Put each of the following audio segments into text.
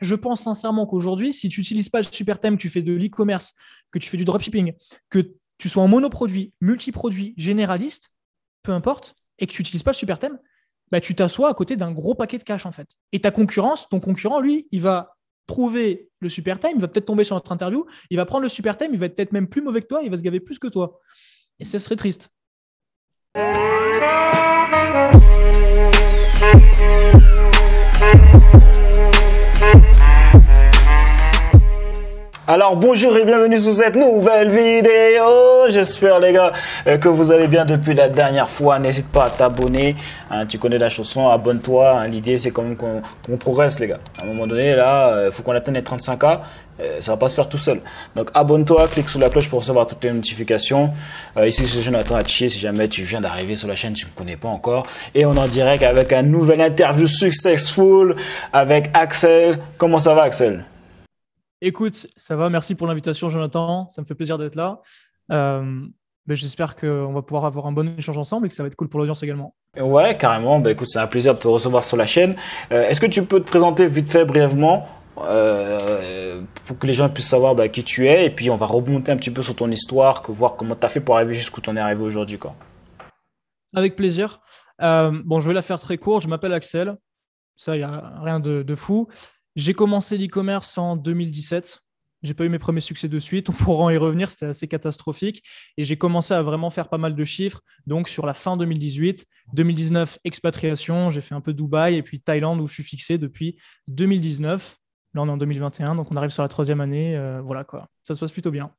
Je pense sincèrement qu'aujourd'hui, si tu n'utilises pas le super thème, que tu fais de l'e-commerce, que tu fais du dropshipping, que tu sois en monoproduit, multiproduit, généraliste, peu importe, et que tu n'utilises pas le super thème, bah, tu t'assois à côté d'un gros paquet de cash en fait. Et ta concurrence, ton concurrent, lui, il va trouver le super thème, il va peut-être tomber sur notre interview, il va prendre le super thème, il va être peut-être même plus mauvais que toi, il va se gaver plus que toi. Et ce serait triste. Alors bonjour et bienvenue sous cette nouvelle vidéo. J'espère les gars euh, que vous allez bien depuis la dernière fois. N'hésite pas à t'abonner. Hein, tu connais la chanson, abonne-toi. Hein. L'idée c'est quand même qu'on progresse les gars. À un moment donné là, il euh, faut qu'on atteigne les 35K. Euh, ça va pas se faire tout seul. Donc abonne-toi, clique sur la cloche pour recevoir toutes les notifications. ici c'est Jonathan chier si jamais tu viens d'arriver sur la chaîne, tu me connais pas encore. Et on en direct avec un nouvel interview successful avec Axel. Comment ça va Axel Écoute, ça va. Merci pour l'invitation, Jonathan. Ça me fait plaisir d'être là. Euh, j'espère qu'on va pouvoir avoir un bon échange ensemble et que ça va être cool pour l'audience également. Ouais, carrément. Bah, écoute, c'est un plaisir de te recevoir sur la chaîne. Euh, est-ce que tu peux te présenter vite fait, brièvement, euh, pour que les gens puissent savoir bah, qui tu es Et puis, on va remonter un petit peu sur ton histoire, que, voir comment tu as fait pour arriver jusqu'où tu en es arrivé aujourd'hui. Avec plaisir. bon, je vais la faire très courte. Je m'appelle Axel. Ça, il n'y a rien de, de fou. J'ai commencé l'e-commerce en 2017. J'ai pas eu mes premiers succès de suite. On pourra en y revenir. C'était assez catastrophique. Et j'ai commencé à vraiment faire pas mal de chiffres. Donc, sur la fin 2018, 2019, expatriation. J'ai fait un peu Dubaï et puis Thaïlande où je suis fixé depuis 2019. Là, on est en 2021. Donc, on arrive sur la troisième année. Euh, voilà quoi. Ça se passe plutôt bien.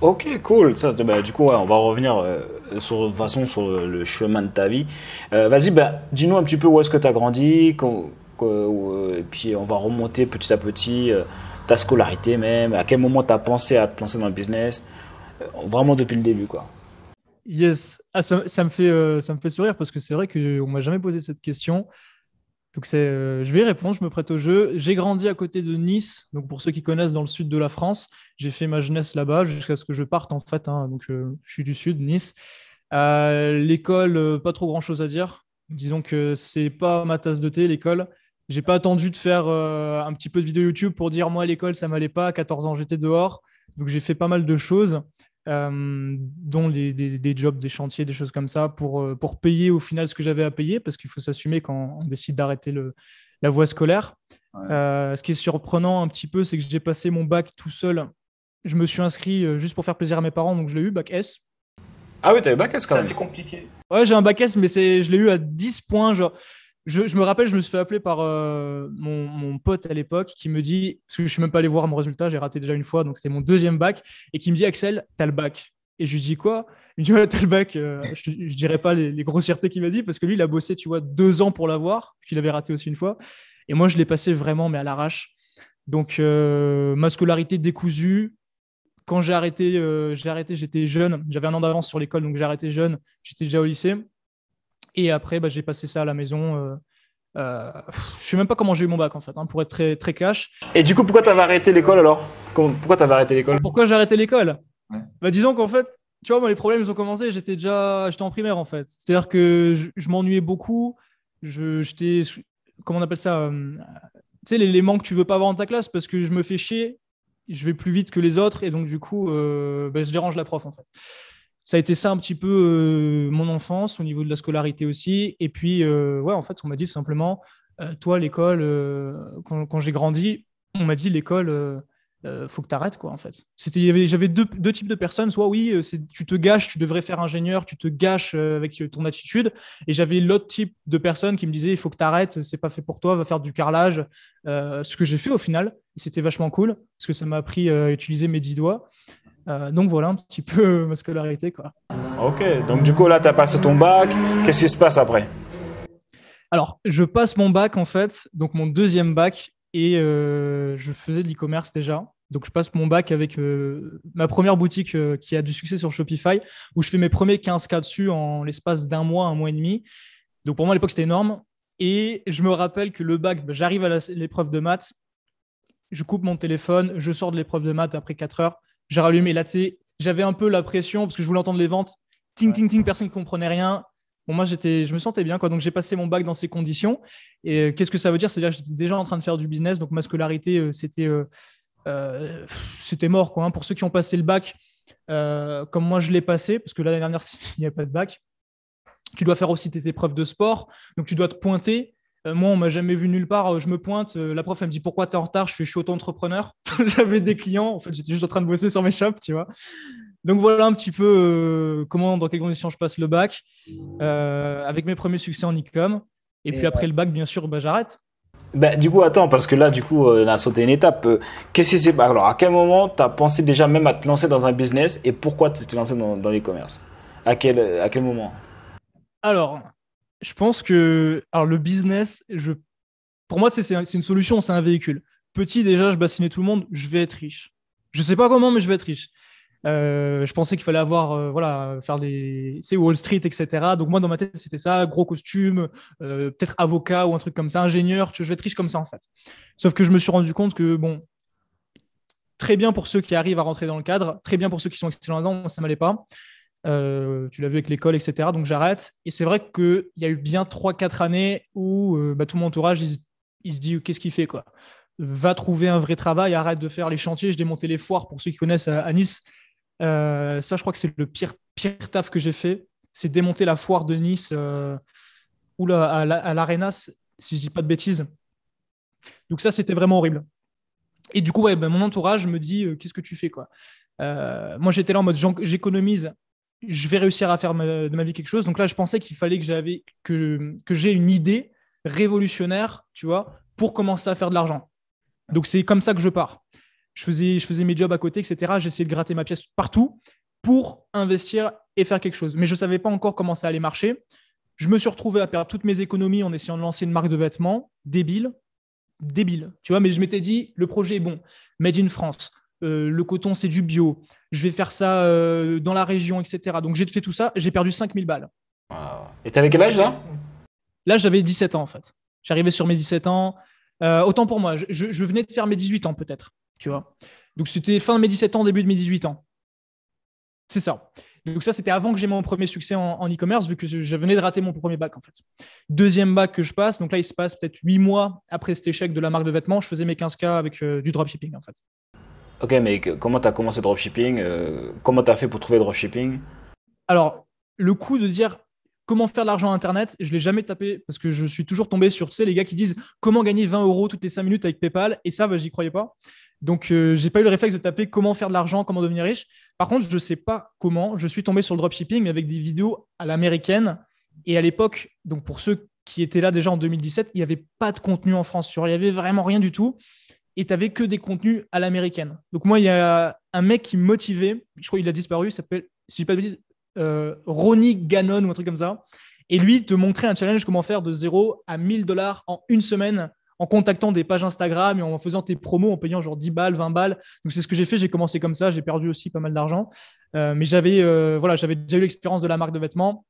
Ok, cool. Ça, bah, du coup, on va revenir euh, sur, de façon sur le, chemin de ta vie. Euh, vas-y, bah, dis-nous un petit peu où est-ce que tu as grandi, euh, et puis on va remonter petit à petit euh, ta scolarité même, à quel moment tu as pensé à te lancer dans le business, euh, vraiment depuis le début quoi. Yes, ah, ça, me fait, ça me fait sourire parce que c'est vrai qu'on m'a jamais posé cette question. Donc c'est, je vais y répondre, je me prête au jeu. J'ai grandi à côté de Nice, donc pour ceux qui connaissent dans le sud de la France, j'ai fait ma jeunesse là-bas jusqu'à ce que je parte en fait. Hein. donc je suis du sud, Nice. l'école, pas trop grand-chose à dire. Disons que c'est pas ma tasse de thé l'école. J'ai pas attendu de faire euh, un petit peu de vidéo YouTube pour dire moi à l'école ça m'allait pas, à 14 ans j'étais dehors. Donc j'ai fait pas mal de choses, euh, dont des, jobs, des chantiers, des choses comme ça, pour, euh, pour payer au final ce que j'avais à payer, parce qu'il faut s'assumer quand on décide d'arrêter la voie scolaire. ce qui est surprenant un petit peu, c'est que j'ai passé mon bac tout seul. Je me suis inscrit juste pour faire plaisir à mes parents, donc je l'ai eu, bac S. Ah oui, t'as eu bac S quand même. C'est compliqué. Ouais, j'ai un bac S, mais je l'ai eu à 10 points. Genre, je, me rappelle, je me suis fait appeler par euh, mon, pote à l'époque qui me dit, parce que je suis même pas allé voir mon résultat, j'ai raté déjà une fois, donc c'était mon deuxième bac, et qui me dit Axel, t'as le bac. Et je lui dis quoi Il me dit ouais, t'as le bac. Euh, je, ne dirais pas les, grossièretés qu'il m'a dit parce que lui, il a bossé, tu vois, deux ans pour l'avoir, qu'il avait raté aussi une fois. Et moi, je l'ai passé vraiment, mais à l'arrache. Donc euh, ma scolarité décousue. Quand j'ai arrêté, j'ai arrêté, j'étais jeune, j'avais un an d'avance sur l'école, donc j'ai arrêté jeune, j'étais déjà au lycée. Et après, bah, j'ai passé ça à la maison. Euh, euh je sais même pas comment j'ai eu mon bac en fait, hein, pour être très, très cash. Et du coup, pourquoi tu t'avais arrêté l'école alors Pourquoi t'avais arrêté l'école Pourquoi j'ai arrêté l'école bah, disons qu'en fait, tu vois, moi les problèmes ils ont commencé, j'étais déjà j'étais en primaire en fait. C'est-à-dire que je, m'ennuyais beaucoup, je, j'étais, comment on appelle ça euh, Tu sais, l'élément que tu veux pas avoir dans ta classe parce que je me fais chier, je vais plus vite que les autres et donc du coup, euh, bah, je dérange la prof en fait ça a été ça un petit peu euh, mon enfance au niveau de la scolarité aussi. Et puis, euh, ouais, en fait, on m'a dit simplement, euh, toi, l'école, quand, j'ai grandi, on m'a dit, l'école, faut que tu arrêtes, quoi, en fait. J'avais deux, types de personnes, soit oui, tu te gâches, tu devrais faire ingénieur, tu te gâches avec ton attitude. Et j'avais l'autre type de personnes qui me disait il faut que tu arrêtes, c'est pas fait pour toi, va faire du carrelage. ce que j'ai fait au final, c'était vachement cool, parce que ça m'a appris à utiliser mes dix doigts. Euh, donc voilà un petit peu ma scolarité. Quoi. Ok, donc du coup là, tu as passé ton bac. Qu'est-ce qui se passe après Alors, je passe mon bac en fait, donc mon deuxième bac, et euh, je faisais de l'e-commerce déjà. Donc je passe mon bac avec euh, ma première boutique qui a du succès sur Shopify, où je fais mes premiers 15 cas dessus en l'espace d'un mois, un mois et demi. Donc pour moi à l'époque c'était énorme. Et je me rappelle que le bac, bah, j'arrive à l'épreuve de maths, je coupe mon téléphone, je sors de l'épreuve de maths après 4 heures j'ai rallumé. Là, tu j'avais un peu la pression parce que je voulais entendre les ventes. Ting, ting, ting, personne ne comprenait rien. Bon, moi, j'étais, je me sentais bien, quoi. Donc, j'ai passé mon bac dans ces conditions. Et euh, qu'est-ce que ça veut dire cest à dire que j'étais déjà en train de faire du business. Donc, ma scolarité, euh, c'était, euh, c'était mort, quoi. Hein. Pour ceux qui ont passé le bac, comme moi, je l'ai passé, parce que l'année dernière, il n'y avait pas de bac. Tu dois faire aussi tes épreuves de sport. Donc, tu dois te pointer. Euh, moi, on m'a jamais vu nulle part. Euh, je me pointe, euh, la prof, elle me dit pourquoi tu es en retard. Je suis auto-entrepreneur. J'avais des clients. En fait, j'étais juste en train de bosser sur mes shops, tu vois. Donc voilà un petit peu comment, dans quelles conditions je passe le bac, avec mes premiers succès en e-com. Et, puis après le bac, bien sûr, bah, j'arrête. Bah, du coup, attends, parce que là, du coup, on a sauté une étape. Qu'est-ce que c'est Alors, à quel moment tu as pensé déjà même à te lancer dans un business et pourquoi tu t'es lancé dans, l'e-commerce à quel, à quel moment Alors, je pense que alors le business, je, pour moi, c'est une solution, c'est un véhicule. Petit, déjà, je bassinais tout le monde, je vais être riche. Je sais pas comment, mais je vais être riche. Euh, je pensais qu'il fallait avoir, euh, voilà, faire des, c'est Wall Street, etc. Donc moi, dans ma tête, c'était ça, gros costume, euh, peut-être avocat ou un truc comme ça, ingénieur. je vais être riche comme ça en fait. Sauf que je me suis rendu compte que bon, très bien pour ceux qui arrivent à rentrer dans le cadre, très bien pour ceux qui sont excellents là-dedans, ça m'allait pas. Euh, tu l'as vu avec l'école, etc. Donc j'arrête. Et c'est vrai qu'il y a eu bien 3-4 années où euh, bah, tout mon entourage, il, se dit qu'est-ce qu'il fait quoi Va trouver un vrai travail, arrête de faire les chantiers. Je démontais les foires pour ceux qui connaissent à, Nice. Euh, ça, je crois que c'est le pire, pire taf que j'ai fait. C'est démonter la foire de Nice ou à, l'Arena si je dis pas de bêtises. Donc ça, c'était vraiment horrible. Et du coup, ouais, bah, mon entourage me dit qu'est-ce que tu fais quoi moi, j'étais là en mode j'économise je vais réussir à faire de ma vie quelque chose. Donc là, je pensais qu'il fallait que j'avais que, j'ai une idée révolutionnaire, tu vois, pour commencer à faire de l'argent. Donc c'est comme ça que je pars. Je faisais, mes jobs à côté, etc. J'essayais de gratter ma pièce partout pour investir et faire quelque chose. Mais je ne savais pas encore comment ça allait marcher. Je me suis retrouvé à perdre toutes mes économies en essayant de lancer une marque de vêtements. Débile, débile. Tu vois, mais je m'étais dit, le projet est bon. Made in France, euh, le coton, c'est du bio, je vais faire ça euh, dans la région, etc. Donc j'ai fait tout ça, j'ai perdu 5000 balles. Et t'avais quel âge là Là, j'avais 17 ans en fait. J'arrivais sur mes 17 ans. Euh, autant pour moi, je, venais de faire mes 18 ans peut-être, tu vois. Donc c'était fin de mes 17 ans, début de mes 18 ans. C'est ça. Donc ça, c'était avant que j'ai mon premier succès en e-commerce, vu que je venais de rater mon premier bac en fait. Deuxième bac que je passe, donc là, il se passe peut-être 8 mois après cet échec de la marque de vêtements, je faisais mes 15K avec euh, du dropshipping en fait. Ok, mais comment tu as commencé le dropshipping euh, Comment tu as fait pour trouver le dropshipping Alors, le coup de dire comment faire de l'argent Internet, je ne l'ai jamais tapé parce que je suis toujours tombé sur, tu sais, les gars qui disent comment gagner 20 euros toutes les 5 minutes avec PayPal. Et ça, je bah, j'y croyais pas. Donc, euh, je n'ai pas eu le réflexe de taper comment faire de l'argent, comment devenir riche. Par contre, je ne sais pas comment. Je suis tombé sur le dropshipping, mais avec des vidéos à l'américaine. Et à l'époque, donc pour ceux qui étaient là déjà en 2017, il n'y avait pas de contenu en France. Il n'y avait vraiment rien du tout et tu avais que des contenus à l'américaine. Donc moi, il y a un mec qui me motivait, je crois qu'il a disparu, il s'appelle, si je pas de bêtises, euh, Ronnie Gannon ou un truc comme ça. Et lui, te montrait un challenge comment faire de 0 à 1000 dollars en une semaine en contactant des pages Instagram et en faisant tes promos en payant genre 10 balles, 20 balles. Donc c'est ce que j'ai fait, j'ai commencé comme ça, j'ai perdu aussi pas mal d'argent. Euh, mais j'avais euh, voilà, j'avais déjà eu l'expérience de la marque de vêtements.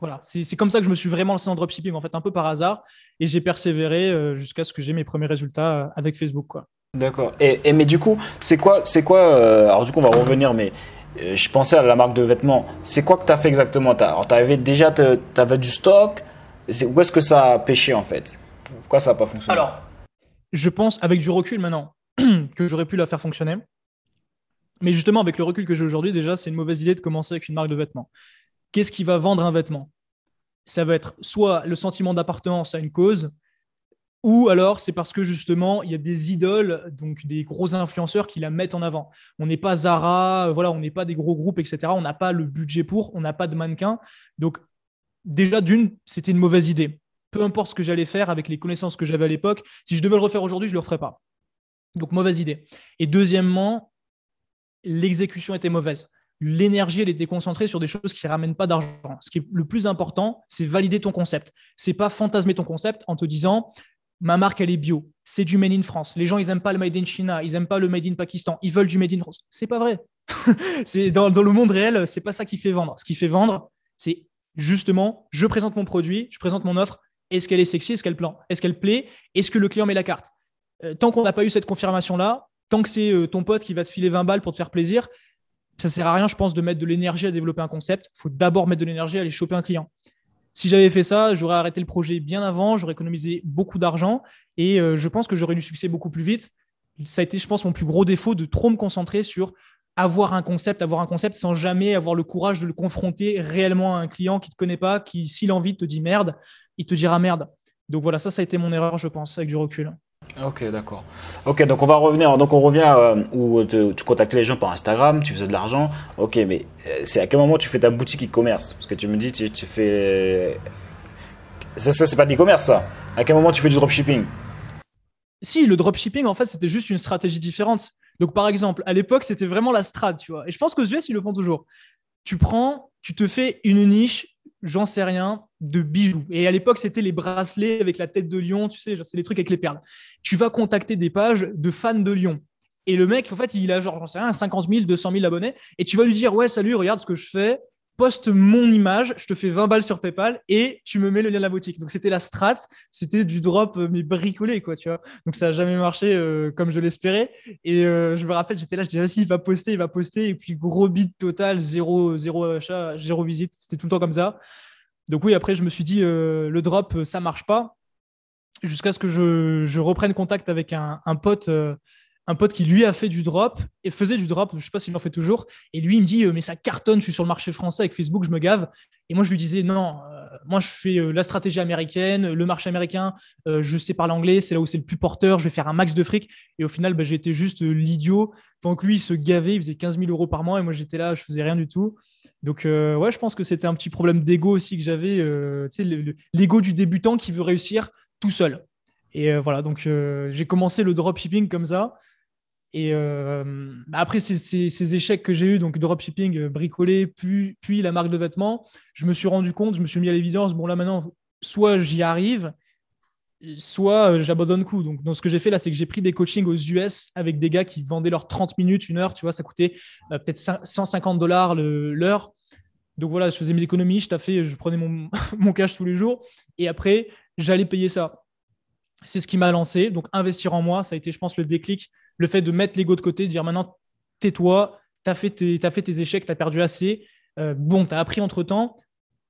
Voilà, c'est comme ça que je me suis vraiment lancé en dropshipping, en fait, un peu par hasard. Et j'ai persévéré euh, jusqu'à ce que j'ai mes premiers résultats euh, avec Facebook. quoi. D'accord. Et, mais du coup, c'est quoi, c'est quoi euh, Alors du coup, on va revenir, mais je pensais à la marque de vêtements. C'est quoi que tu as fait exactement Alors, tu avais déjà t avais du stock. où est-ce que ça a pêché en fait Pourquoi ça n'a pas fonctionné Alors, je pense avec du recul maintenant que j'aurais pu la faire fonctionner. Mais justement, avec le recul que j'ai aujourd'hui, déjà, c'est une mauvaise idée de commencer avec une marque de vêtements. Qu'est-ce qui va vendre un vêtement ça va être soit le sentiment d'appartenance à une cause, ou alors c'est parce que justement, il y a des idoles, donc des gros influenceurs qui la mettent en avant. On n'est pas Zara, voilà, on n'est pas des gros groupes, etc. On n'a pas le budget pour, on n'a pas de mannequin. Donc déjà, d'une, c'était une mauvaise idée. Peu importe ce que j'allais faire avec les connaissances que j'avais à l'époque, si je devais le refaire aujourd'hui, je ne le referais pas. Donc mauvaise idée. Et deuxièmement, l'exécution était mauvaise l'énergie, elle était concentrée sur des choses qui ne ramènent pas d'argent. Ce qui est le plus important, c'est valider ton concept. C'est pas fantasmer ton concept en te disant ma marque, elle est bio. C'est du made in France. Les gens, ils n'aiment pas le made in China, ils n'aiment pas le made in Pakistan, ils veulent du made in France. C'est pas vrai. c'est dans, le monde réel, c'est pas ça qui fait vendre. Ce qui fait vendre, c'est justement, je présente mon produit, je présente mon offre. Est-ce qu'elle est sexy Est-ce qu'elle plaît Est-ce plaît Est-ce que le client met la carte euh, Tant qu'on n'a pas eu cette confirmation-là, tant que c'est euh, ton pote qui va te filer 20 balles pour te faire plaisir, ça sert à rien, je pense, de mettre de l'énergie à développer un concept. Il faut d'abord mettre de l'énergie à aller choper un client. Si j'avais fait ça, j'aurais arrêté le projet bien avant, j'aurais économisé beaucoup d'argent et euh, je pense que j'aurais eu du succès beaucoup plus vite. Ça a été, je pense, mon plus gros défaut de trop me concentrer sur avoir un concept, avoir un concept sans jamais avoir le courage de le confronter réellement à un client qui ne te connaît pas, qui, s'il a envie, te dit merde, il te dira merde. Donc voilà, ça, ça a été mon erreur, je pense, avec du recul. Ok, d'accord. Ok, donc on va revenir. Donc on revient euh, où tu contactais les gens par Instagram, tu faisais de l'argent. Ok, mais euh, c'est à quel moment tu fais ta boutique e-commerce Parce que tu me dis, tu, tu fais. Ça, c'est pas de commerce ça. À quel moment tu fais du dropshipping Si, le dropshipping, en fait, c'était juste une stratégie différente. Donc par exemple, à l'époque, c'était vraiment la strade, tu vois. Et je pense qu'aux US, ils le font toujours. Tu prends, tu te fais une niche, j'en sais rien, de bijoux. Et à l'époque, c'était les bracelets avec la tête de lion, tu sais, c'est les trucs avec les perles. Tu vas contacter des pages de fans de lion. Et le mec, en fait, il a genre, j'en sais rien, 50 000, 200 000 abonnés. Et tu vas lui dire, ouais, salut, regarde ce que je fais poste mon image, je te fais 20 balles sur PayPal et tu me mets le lien de la boutique. Donc c'était la strat, c'était du drop euh, mais bricolé quoi, tu vois. Donc ça n'a jamais marché euh, comme je l'espérais. Et euh, je me rappelle, j'étais là, je disais vas-y, il va poster, il va poster. Et puis gros bid total, zéro, zéro achat, zéro visite, c'était tout le temps comme ça. Donc oui, après je me suis dit le drop ça marche pas, jusqu'à ce que je, reprenne contact avec un, un pote un pote qui lui a fait du drop et faisait du drop, je sais pas s'il en fait toujours. Et lui, il me dit, euh, mais ça cartonne, je suis sur le marché français avec Facebook, je me gave. Et moi, je lui disais, non, euh, moi, je fais euh, la stratégie américaine, le marché américain, je sais parler anglais, c'est là où c'est le plus porteur, je vais faire un max de fric. Et au final, bah, j'étais juste l'idiot. Donc que lui, il se gavait, il faisait 15 000 euros par mois et moi, j'étais là, je faisais rien du tout. Donc, ouais, je pense que c'était un petit problème d'ego aussi que j'avais, l'ego du débutant qui veut réussir tout seul. Et voilà, donc j'ai commencé le drop dropshipping comme ça. Et euh, bah, après ces, échecs que j'ai eu donc dropshipping, euh, bricolé, puis, puis la marque de vêtements, je me suis rendu compte, je me suis mis à l'évidence, bon là maintenant, soit j'y arrive, soit euh, j'abandonne coup. Donc, ce que j'ai fait là, c'est que j'ai pris des coachings aux US avec des gars qui vendaient leurs 30 minutes, une heure, tu vois, ça coûtait bah, peut-être 150 dollars l'heure. Donc voilà, je faisais mes économies, je fait, je prenais mon cash tous les jours et après, j'allais payer ça. C'est ce qui m'a lancé. Donc investir en moi, ça a été, je pense, le déclic le fait de mettre l'ego de côté, de dire maintenant, tais-toi, tu as, fait tes échecs, tu as perdu assez. Euh, bon, tu as appris entre-temps,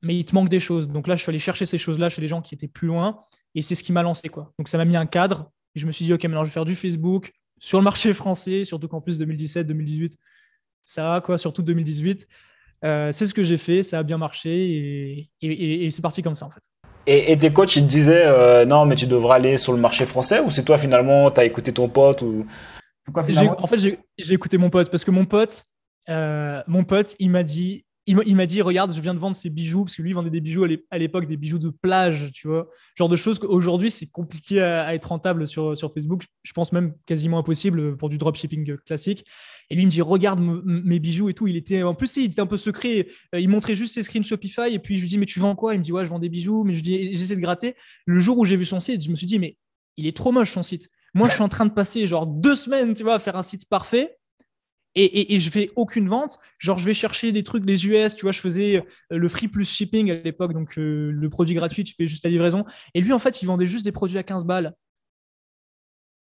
mais il te manque des choses. Donc là, je suis allé chercher ces choses-là chez les gens qui étaient plus loin, et c'est ce qui m'a lancé. quoi. Donc ça m'a mis un cadre, et je me suis dit, OK, maintenant, je vais faire du Facebook sur le marché français, surtout qu'en plus 2017, 2018, ça, quoi, surtout 2018. Euh, c'est ce que j'ai fait, ça a bien marché, et c'est parti comme ça, en fait. Et, tes coachs, ils te disaient euh, non, mais tu devrais aller sur le marché français ou c'est toi finalement, tu as écouté ton pote ou... En fait, j'ai écouté mon pote parce que mon pote, euh, mon pote, il m'a dit il m'a dit, regarde, je viens de vendre ces bijoux, parce que lui il vendait des bijoux à l'époque, des bijoux de plage, tu vois. Genre de choses qu'aujourd'hui, c'est compliqué à, être rentable sur, Facebook. Je pense même quasiment impossible pour du dropshipping classique. Et lui, il me dit, regarde mes bijoux et tout. Il était, en plus, il était un peu secret. Euh, il montrait juste ses screens Shopify. Et puis, je lui dis, mais tu vends quoi Il me dit, ouais, je vends des bijoux. Mais je dis, j'essaie de gratter. Le jour où j'ai vu son site, je me suis dit, mais il est trop moche son site. Moi, je suis en train de passer genre deux semaines, tu vois, à faire un site parfait. Et, et, je fais aucune vente. Genre, je vais chercher des trucs, les US, tu vois, je faisais euh, le free plus shipping à l'époque, donc euh, le produit gratuit, tu payes juste la livraison. Et lui, en fait, il vendait juste des produits à 15 balles.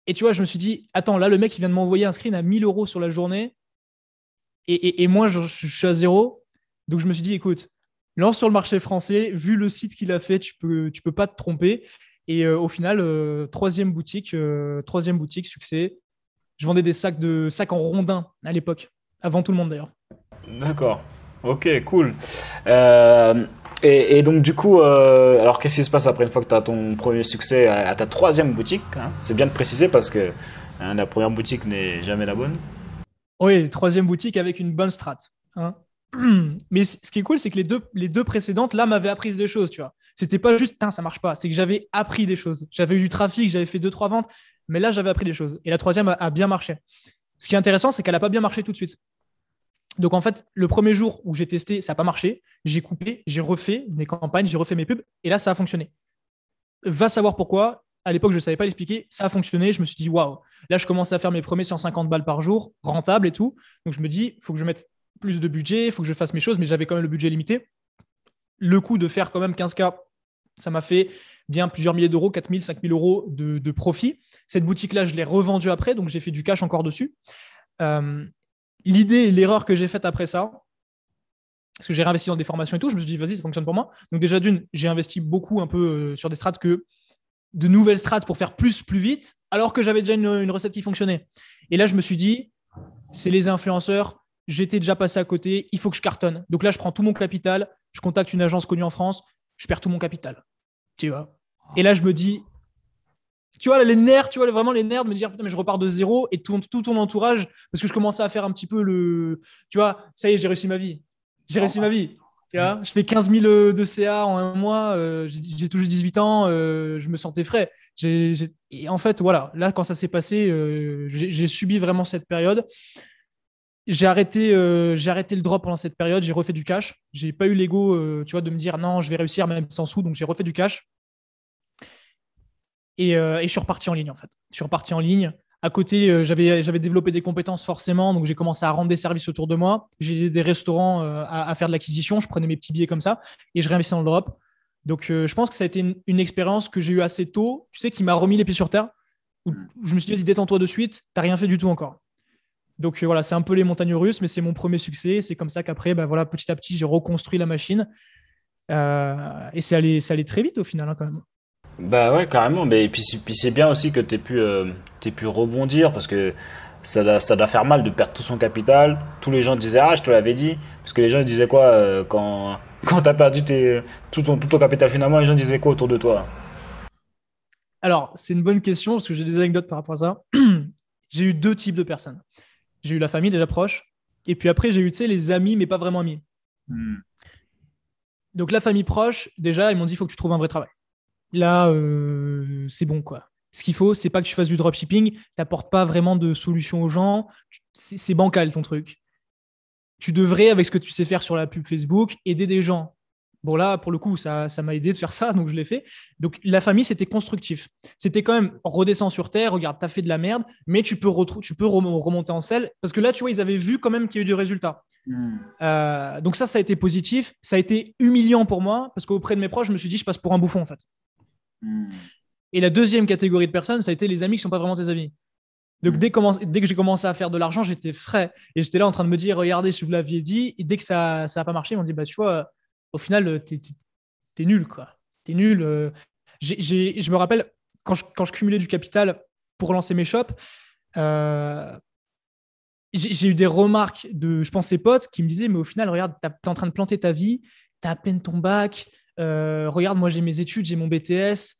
Et tu vois, je me suis dit, attends, là, le mec, il vient de m'envoyer un screen à 1000 euros sur la journée. Et, moi, je, suis à zéro. Donc, je me suis dit, écoute, lance sur le marché français, vu le site qu'il a fait, tu peux, tu peux pas te tromper. Et euh, au final, troisième boutique, troisième boutique, succès je vendais des sacs de sacs en rondin à l'époque, avant tout le monde d'ailleurs. D'accord. Ok, cool. Euh, et, donc du coup, euh, alors qu'est-ce qui se passe après une fois que tu as ton premier succès à, ta troisième boutique hein? C'est bien de préciser parce que hein, la première boutique n'est jamais la bonne. Oui, troisième boutique avec une bonne strat. Hein. Mais ce qui est cool, c'est que les deux, les deux précédentes, là, m'avaient appris des choses, tu vois. C'était pas juste, ça marche pas. C'est que j'avais appris des choses. J'avais eu du trafic, j'avais fait deux, trois ventes. Mais là, j'avais appris des choses. Et la troisième a, bien marché. Ce qui est intéressant, c'est qu'elle n'a pas bien marché tout de suite. Donc en fait, le premier jour où j'ai testé, ça n'a pas marché. J'ai coupé, j'ai refait mes campagnes, j'ai refait mes pubs, et là, ça a fonctionné. Va savoir pourquoi. À l'époque, je ne savais pas l'expliquer. Ça a fonctionné. Je me suis dit, waouh, là, je commence à faire mes premiers 150 balles par jour, rentable et tout. Donc je me dis, il faut que je mette plus de budget, il faut que je fasse mes choses, mais j'avais quand même le budget limité. Le coût de faire quand même 15K ça m'a fait bien plusieurs milliers d'euros, 4 000, 5 000 euros de, profit. Cette boutique-là, je l'ai revendue après, donc j'ai fait du cash encore dessus. Euh, l'idée l'erreur que j'ai faite après ça, parce que j'ai réinvesti dans des formations et tout, je me suis dit, vas-y, ça fonctionne pour moi. Donc déjà, d'une, j'ai investi beaucoup un peu euh, sur des strates que de nouvelles strates pour faire plus, plus vite, alors que j'avais déjà une recette qui fonctionnait. Et là, je me suis dit, c'est les influenceurs, j'étais déjà passé à côté, il faut que je cartonne. Donc là, je prends tout mon capital, je contacte une agence connue en France, je perds tout mon capital. Tu vois Et là, je me dis, tu vois, les nerfs, tu vois, vraiment les nerfs de me dire, putain, mais je repars de zéro et tout, tout ton entourage, parce que je commençais à faire un petit peu le. Tu vois, ça y est, j'ai réussi ma vie. J'ai réussi ma vie. Tu vois, je fais 15 000 euh, de CA en un mois, euh, j'ai toujours 18 ans, euh, je me sentais frais. Et en fait, voilà, là, quand ça s'est passé, j'ai subi vraiment cette période j'ai arrêté, euh, j'ai arrêté le drop pendant cette période, j'ai refait du cash. J'ai pas eu l'ego, euh, tu vois, de me dire non, je vais réussir même sans sous, donc j'ai refait du cash. Et, euh, je suis reparti en ligne en fait. Je suis reparti en ligne. À côté, j'avais, j'avais développé des compétences forcément, donc j'ai commencé à rendre des services autour de moi. J'ai des restaurants à, faire de l'acquisition, je prenais mes petits billets comme ça et je réinvestis dans le drop. Donc je pense que ça a été une, expérience que j'ai eu assez tôt, tu sais, qui m'a remis les pieds sur terre, hmm. je me suis dit, détends-toi de suite, t'as rien fait du tout encore. Donc euh, voilà, c'est un peu les montagnes russes, mais c'est mon premier succès. C'est comme ça qu'après, bah, voilà, petit à petit, j'ai reconstruit la machine. Euh, et c'est allé, très vite au final, hein, quand même. Bah ouais, carrément. Mais, et puis, c'est bien aussi que tu pu, euh, pu rebondir parce que ça doit, ça doit, faire mal de perdre tout son capital. Tous les gens disaient, ah, je te l'avais dit. Parce que les gens disaient quoi quand, quand tu as perdu tes, tout, ton, tout ton capital finalement Les gens disaient quoi autour de toi Alors, c'est une bonne question parce que j'ai des anecdotes par rapport à ça. j'ai eu deux types de personnes. J'ai eu la famille déjà proche. Et puis après, j'ai eu les amis, mais pas vraiment amis. Hmm. Donc la famille proche, déjà, ils m'ont dit il faut que tu trouves un vrai travail. Là, euh, c'est bon, quoi. Ce qu'il faut, c'est pas que tu fasses du dropshipping, tu n'apportes pas vraiment de solution aux gens, c'est bancal ton truc. Tu devrais, avec ce que tu sais faire sur la pub Facebook, aider des gens. Bon, là, pour le coup, ça, m'a aidé de faire ça, donc je l'ai fait. Donc, la famille, c'était constructif. C'était quand même redescend sur terre, regarde, t'as fait de la merde, mais tu peux, tu peux remonter en selle. Parce que là, tu vois, ils avaient vu quand même qu'il y a eu du résultat. Hmm. Euh, donc, ça, ça a été positif. Ça a été humiliant pour moi, parce qu'auprès de mes proches, je me suis dit, je passe pour un bouffon, en fait. Hmm. Et la deuxième catégorie de personnes, ça a été les amis qui sont pas vraiment tes amis. Donc hmm. dès, que j'ai commencé à faire de l'argent, j'étais frais. Et j'étais là en train de me dire, regardez, si vous l'aviez dit, et dès que ça n'a pas marché, ils m'ont dit, bah tu vois, au final, euh, t'es es, nul, quoi. T'es nul. Euh, je me rappelle, quand je, quand cumulais du capital pour lancer mes shops, euh, j'ai eu des remarques de, je pense, ses potes qui me disaient, mais au final, regarde, t'es en train de planter ta vie, t'as à peine ton bac, regarde, moi j'ai mes études, j'ai mon BTS,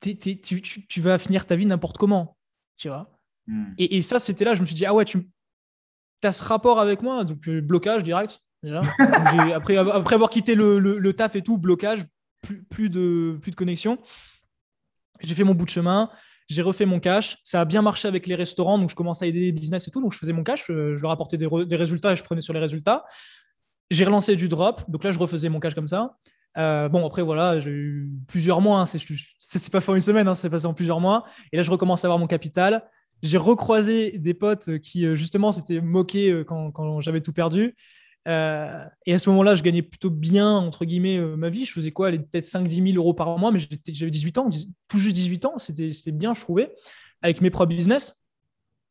tu, vas finir ta vie n'importe comment, tu vois. Hmm. Et, et, ça, c'était là, je me suis dit, ah ouais, tu as ce rapport avec moi, donc blocage direct, après, avoir quitté le, taf et tout, blocage, plus, de, connexion. J'ai fait mon bout de chemin, j'ai refait mon cash. Ça a bien marché avec les restaurants, donc je commençais à aider les business et tout. Donc je faisais mon cash, euh, je, leur apportais des, résultats et je prenais sur les résultats. J'ai relancé du drop, donc là je refaisais mon cash comme ça. Euh, bon, après voilà, j'ai eu plusieurs mois, hein, c'est, pas fait en une semaine, hein, c'est passé en plusieurs mois. Et là je recommence à avoir mon capital. J'ai recroisé des potes qui euh, justement s'étaient moqués quand j'avais tout perdu euh, et à ce moment-là, je gagnais plutôt bien, entre guillemets, euh, ma vie. Je faisais quoi Peut-être 5-10 000 euros par mois, mais j'avais 18 ans, tout juste 18 ans. C'était bien, je trouvais, avec mes propres business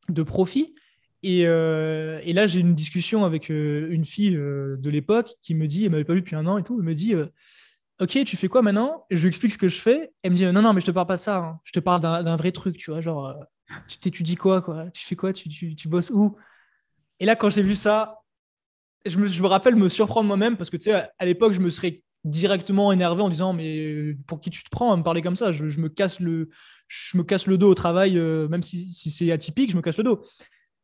de profit. Et, euh, et là, j'ai une discussion avec une fille de l'époque qui me dit, elle m'avait pas vu depuis un an et tout, elle me dit Ok, tu fais quoi maintenant Je lui explique ce que je fais. Elle me dit Non, non, mais je te parle pas de ça. Hein. Je te parle d'un vrai truc, tu vois. Genre, tu t'étudies quoi, quoi Tu fais quoi tu, tu, tu bosses où Et là, quand j'ai vu ça, je me, rappelle me surprendre moi-même parce que tu sais, à, l'époque, je me serais directement énervé en disant mais pour qui tu te prends à me parler comme ça je, me casse le je me casse le dos au travail euh, même si, si c'est atypique je me casse le dos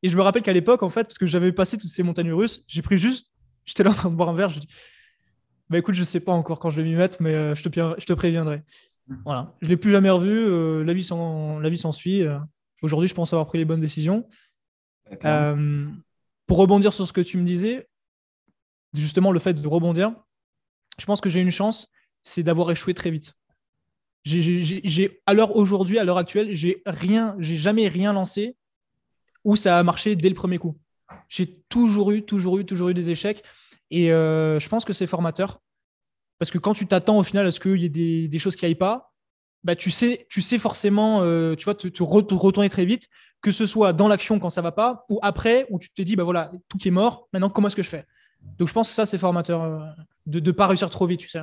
et je me rappelle qu'à l'époque en fait parce que j'avais passé toutes ces montagnes russes j'ai pris juste j'étais là en train de boire un verre je dis bah écoute je sais pas encore quand je vais m'y mettre mais euh, je, te, je te préviendrai voilà je l'ai plus jamais revu euh, la vie s'en suit aujourd'hui je pense avoir pris les bonnes décisions pour rebondir sur ce que tu me disais justement le fait de rebondir, je pense que j'ai une chance, c'est d'avoir échoué très vite. J'ai à l'heure aujourd'hui, à l'heure actuelle, j'ai rien, j'ai jamais rien lancé où ça a marché dès le premier coup. J'ai toujours eu, toujours eu, toujours eu des échecs. Et euh, je pense que c'est formateur. Parce que quand tu t'attends au final à ce qu'il y ait des, choses qui n'aillent pas, bah, tu, sais, tu sais forcément euh, tu vois, te, retourner très vite, que ce soit dans l'action quand ça va pas, ou après, où tu te dis, bah voilà, tout qui est mort, maintenant comment est-ce que je fais donc je pense que ça, c'est formateur euh, de ne pas réussir trop vite, tu sais.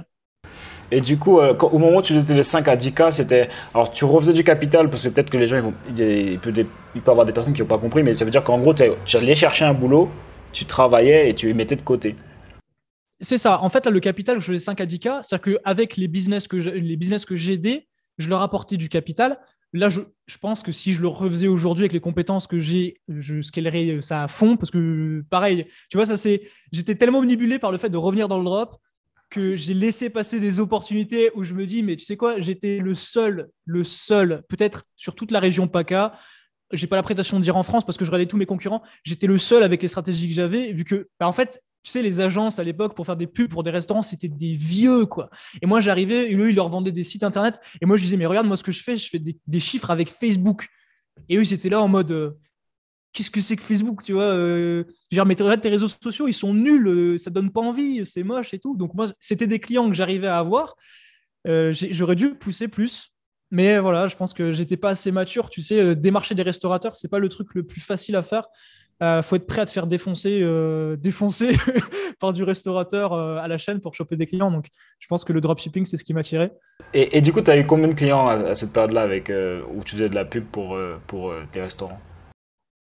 Et du coup, euh, au moment où tu étais les 5 à 10K, c'était. Alors, tu refaisais du capital parce que peut-être que les gens, ils il, peut, y avoir des personnes qui n'ont pas compris, mais ça veut dire qu'en gros, tu allais chercher un boulot, tu travaillais et tu les mettais de côté. C'est ça. En fait, le capital je faisais 5 à 10K, c'est-à-dire qu'avec les business que j'ai je leur apportais du capital, Là, je, pense que si je le refaisais aujourd'hui avec les compétences que j'ai, je scalerais ça à fond parce que, pareil, tu vois, ça c'est. J'étais tellement omnibulé par le fait de revenir dans le drop que j'ai laissé passer des opportunités où je me dis, mais tu sais quoi, j'étais le seul, le seul, peut-être sur toute la région PACA, j'ai pas la prétention de dire en France parce que je regardais tous mes concurrents, j'étais le seul avec les stratégies que j'avais, vu que, bah, en fait, tu sais, les agences à l'époque pour faire des pubs pour des restaurants, c'était des vieux, quoi. Et moi, j'arrivais, eux, ils leur vendaient des sites internet. Et moi, je disais, mais regarde, moi, ce que je fais, je fais des, chiffres avec Facebook. Et eux, ils étaient là en mode, euh, qu'est-ce que c'est que Facebook, tu vois euh, Genre, mais tes réseaux sociaux, ils sont nuls, euh, ça donne pas envie, c'est moche et tout. Donc, moi, c'était des clients que j'arrivais à avoir. Euh, j'aurais dû pousser plus. Mais voilà, je pense que j'étais pas assez mature. Tu sais, démarcher des restaurateurs, c'est pas le truc le plus facile à faire. Il euh, faut être prêt à te faire défoncer, euh, par du restaurateur euh, à la chaîne pour choper des clients. Donc, je pense que le dropshipping, c'est ce qui m'a Et, et, du coup, tu as eu combien de clients à, cette période-là avec où tu faisais de la pub pour, pour tes restaurants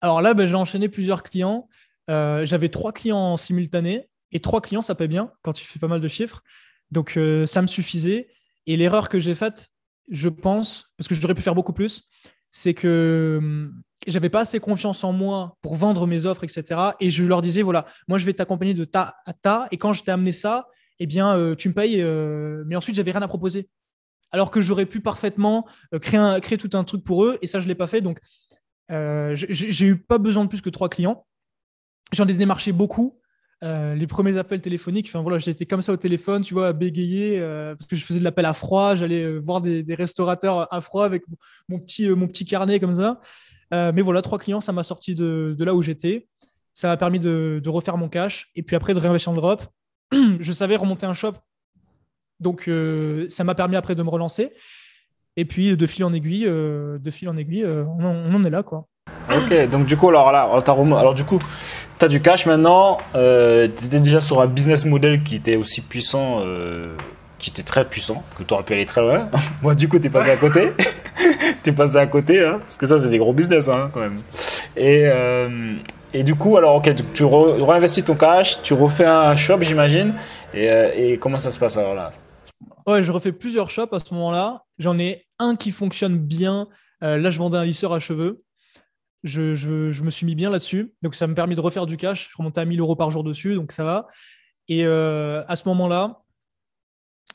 Alors là, ben, j'ai enchaîné plusieurs clients. J'avais trois clients simultanés et trois clients, ça paye bien quand tu fais pas mal de chiffres. Donc, ça me suffisait. Et l'erreur que j'ai faite, je pense, parce que j'aurais pu faire beaucoup plus, c'est que hum, j'avais pas assez confiance en moi pour vendre mes offres, etc. Et je leur disais, voilà, moi je vais t'accompagner de ta à ta. Et quand je t'ai amené ça, eh bien, euh, tu me payes. Euh, mais ensuite, j'avais rien à proposer. Alors que j'aurais pu parfaitement euh, créer, un, créer, tout un truc pour eux. Et ça, je l'ai pas fait. Donc, j'ai eu pas besoin de plus que trois clients. J'en ai démarché beaucoup. les premiers appels téléphoniques, enfin voilà, j'étais comme ça au téléphone, tu vois, à bégayer, parce que je faisais de l'appel à froid, j'allais voir des, des, restaurateurs à froid avec mon petit, mon petit carnet comme ça. Euh, mais voilà, trois clients, ça m'a sorti de, là où j'étais. Ça m'a permis de, refaire mon cash et puis après de réinvestir en Europe. je savais remonter un shop. Donc, euh, ça m'a permis après de me relancer. Et puis, de fil en aiguille, euh, de fil en aiguille, on, en est là, quoi. Ok, donc du coup, alors là, alors, du coup, tu as du cash maintenant. tu étais déjà sur un business model qui était aussi puissant qui était très puissant, que tu aurais pu aller très loin. Moi, du coup, tu es passé à côté. Tu es passé à côté, hein, parce que ça, c'est des gros business hein, quand même. Et, euh, et du coup, alors, ok, tu re réinvestis ton cash, tu refais un shop, j'imagine. Euh, et, comment ça se passe alors là Ouais, je refais plusieurs shops à ce moment-là. J'en ai un qui fonctionne bien. Euh, là, je vendais un lisseur à cheveux. Je, je, me suis mis bien là-dessus. Donc, ça me permet de refaire du cash. Je remontais à 1000 euros par jour dessus, donc ça va. Et à ce moment-là,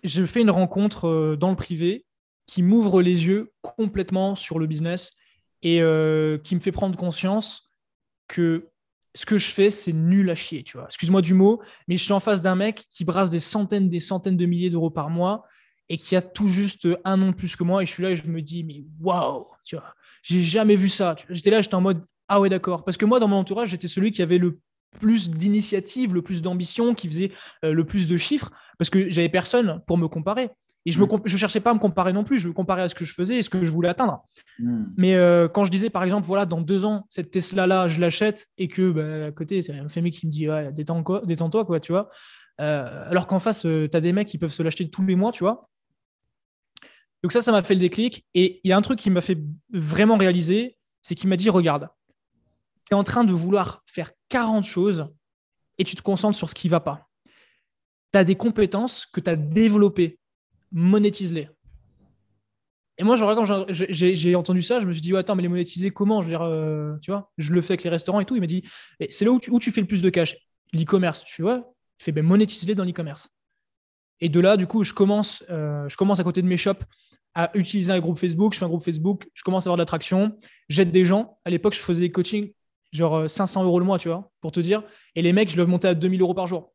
je fais une rencontre euh, dans le privé qui m'ouvre les yeux complètement sur le business et euh, qui me fait prendre conscience que ce que je fais, c'est nul à chier, tu vois. Excuse-moi du mot, mais je suis en face d'un mec qui brasse des centaines, des centaines de milliers d'euros par mois et qui a tout juste un an de plus que moi. Et je suis là et je me dis, mais waouh, tu vois, j'ai jamais vu ça. J'étais là, j'étais en mode, ah ouais, d'accord. Parce que moi, dans mon entourage, j'étais celui qui avait le plus d'initiatives, le plus d'ambition, qui faisait euh, le plus de chiffres, parce que j'avais personne pour me comparer. Et je ne mm. je cherchais pas à me comparer non plus, je me comparais à ce que je faisais et ce que je voulais atteindre. Mm. Mais euh, quand je disais, par exemple, voilà, dans deux ans, cette Tesla-là, je l'achète, et que bah, à côté, c'est un mec qui me dit, détends-toi, quoi, tu vois. Euh, alors qu'en face, tu as des mecs qui peuvent se l'acheter tous les mois, tu vois. Donc ça, ça m'a fait le déclic. Et il y a un truc qui m'a fait vraiment réaliser, c'est qu'il m'a dit, regarde, tu es en train de vouloir faire 40 choses et tu te concentres sur ce qui ne va pas. Tu as des compétences que tu as développées. Monétise-les. Et moi, quand j'ai entendu ça, je me suis dit, attends, mais les monétiser comment Je euh, tu vois, je le fais avec les restaurants et tout. Il m'a dit, c'est là où tu, fais le plus de cash L'e-commerce. Je suis, ouais, je fais, ben, les dans l'e-commerce. Et de là, du coup, je commence, euh, je commence à côté de mes shops à utiliser un groupe Facebook. Je fais un groupe Facebook, je commence à avoir de l'attraction, j'aide des gens. À l'époque, je faisais des coachings genre 500 euh, euros le mois, tu vois, pour te dire. Et les mecs, je le monter à 2000 euros par jour.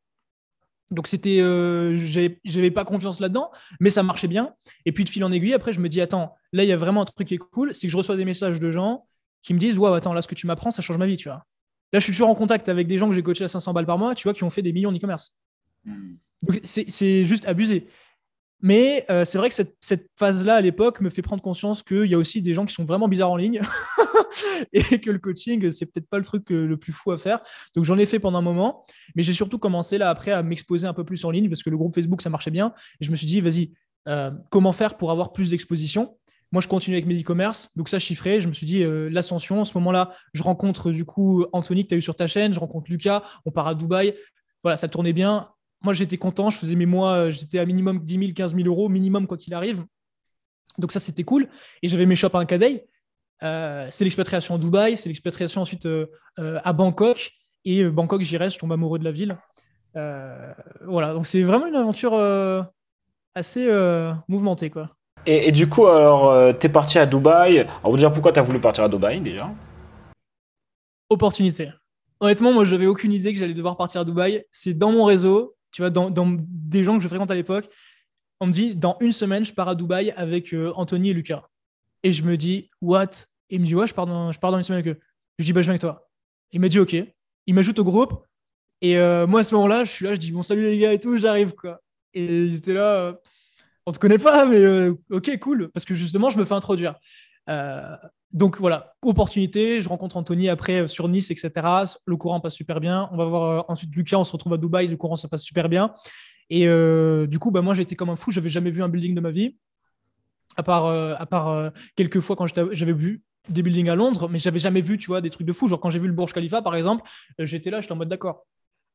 Donc c'était, euh, je j'avais pas confiance là-dedans, mais ça marchait bien. Et puis de fil en aiguille, après je me dis attends, là il y a vraiment un truc qui est cool, c'est que je reçois des messages de gens qui me disent waouh attends là ce que tu m'apprends ça change ma vie, tu vois. Là je suis toujours en contact avec des gens que j'ai coachés à 500 balles par mois, tu vois, qui ont fait des millions d'e-commerce. Hmm. Donc c'est juste abusé. Mais euh, c'est vrai que cette, phase-là, à l'époque, me fait prendre conscience qu'il y a aussi des gens qui sont vraiment bizarres en ligne et que le coaching, c'est peut-être pas le truc euh, le plus fou à faire. Donc j'en ai fait pendant un moment, mais j'ai surtout commencé là après à m'exposer un peu plus en ligne parce que le groupe Facebook, ça marchait bien. Et je me suis dit, vas-y, euh, comment faire pour avoir plus d'exposition moi, je continue avec mes e-commerce, donc ça chiffré. Je me suis dit, l'ascension, À ce moment-là, je rencontre du coup Anthony que tu as eu sur ta chaîne, je rencontre Lucas, on part à Dubaï. Voilà, ça tournait bien moi, j'étais content, je faisais mes mois, euh, j'étais à minimum 10 000, 15 000 euros, minimum quoi qu'il arrive. Donc ça, c'était cool. Et j'avais mes shops à un cadet. Euh, c'est l'expatriation à Dubaï, c'est l'expatriation ensuite euh, à Bangkok. Et Bangkok, j'y reste, je tombe amoureux de la ville. voilà, donc c'est vraiment une aventure assez mouvementée. quoi. Et, du coup, alors, tu es parti à Dubaï. Alors, déjà, pourquoi tu as voulu partir à Dubaï déjà Opportunité. Honnêtement, moi, j'avais aucune idée que j'allais devoir partir à Dubaï. C'est dans mon réseau tu vois, dans, des gens que je fréquente à l'époque, on me dit dans une semaine, je pars à Dubaï avec euh, Anthony et Lucas. Et je me dis, what il me dit, ouais, je pars, dans, je pars dans une semaine avec eux. Je dis, bah, je viens avec toi. Il m'a dit, ok. Il m'ajoute au groupe. Et euh, moi, à ce moment-là, je suis là, je dis, bon, salut les gars et tout, j'arrive, quoi. Et j'étais là, euh, on te connaît pas, mais ok, cool. Parce que justement, je me fais introduire. Donc voilà, opportunité. Je rencontre Anthony après euh, sur Nice, etc. Le courant passe super bien. On va voir euh, ensuite Lucas, on se retrouve à Dubaï, le courant, ça passe super bien. Et euh, du coup, bah, moi, j'étais comme un fou, j'avais jamais vu un building de ma vie, à part, à part quelques fois quand j'avais vu des buildings à Londres, mais j'avais jamais vu, tu vois, des trucs de fou. Genre quand j'ai vu le Burj Khalifa, par exemple, j'étais là, j'étais en mode d'accord.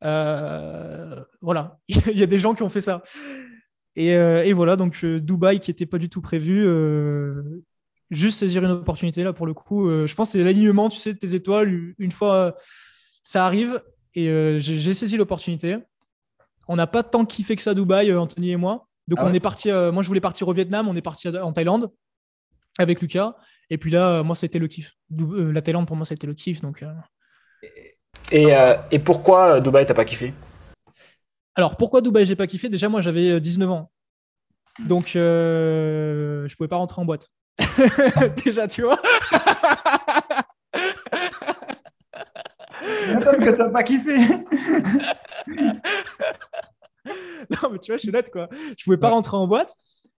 voilà, il y a des gens qui ont fait ça. Et, et voilà, donc Dubaï qui n'était pas du tout prévu juste saisir une opportunité là pour le coup. Euh, je pense que c'est l'alignement, tu sais, de tes étoiles. Une fois euh, ça arrive et euh, j'ai saisi l'opportunité. On n'a pas tant kiffé que ça Dubaï, Anthony et moi. Donc ah on est parti. moi je voulais partir au Vietnam, on est parti en Thaïlande avec Lucas. Et puis là, moi c'était le kiff. la Thaïlande pour moi c'était le kiff. Donc. Et, et, pourquoi Dubaï t'as pas kiffé Alors pourquoi Dubaï j'ai pas kiffé Déjà moi j'avais 19 ans. Donc je pouvais pas rentrer en boîte. Déjà, tu vois. tu m'étonnes pas kiffé. non, mais tu vois, je suis nette quoi. Je pouvais pas rentrer en boîte.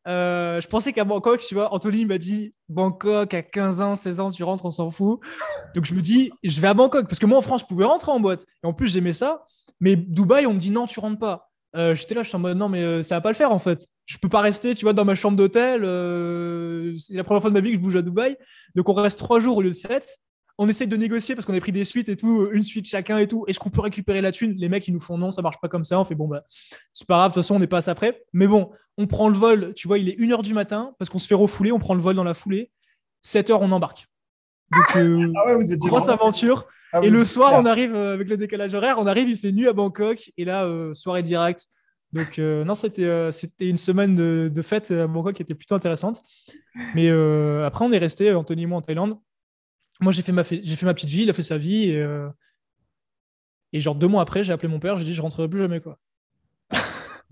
Euh, je pensais qu'à Bangkok, tu vois, Anthony m'a dit Bangkok à 15 ans, 16 ans, tu rentres, on s'en fout. Donc je me dis, je vais à Bangkok parce que moi en France, je pouvais rentrer en boîte et en plus j'aimais ça. Mais Dubaï, on me dit non, tu rentres pas. Euh, j'étais là, je suis en mode non, mais euh, ça va pas le faire en fait je peux pas rester, tu vois, dans ma chambre d'hôtel. Euh, c'est la première fois de ma vie que je bouge à Dubaï. Donc on reste trois jours au lieu de sept. On essaye de négocier parce qu'on a pris des suites et tout, une suite chacun et tout. Est-ce qu'on peut récupérer la thune Les mecs, ils nous font non, ça marche pas comme ça. On fait bon, bah, c'est pas grave, de toute façon, on n'est pas assez près. Mais bon, on prend le vol, tu vois, il est 1h du matin parce qu'on se fait refouler, on prend le vol dans la foulée. 7h, on embarque. Donc, euh, ah grosse aventure. Ah, et le soir, on arrive euh, avec le décalage horaire, on arrive, il fait nuit à Bangkok, et là, soirée directe, donc, euh, non, c'était, euh, c'était une semaine de, fête à Bangkok qui était plutôt intéressante. Mais euh, après, on est resté, Anthony et moi, en Thaïlande. Moi, j'ai fait, ma j'ai fait ma petite vie, il a fait sa vie. Et, genre, deux mois après, j'ai appelé mon père, j'ai dit, je rentrerai plus jamais, quoi.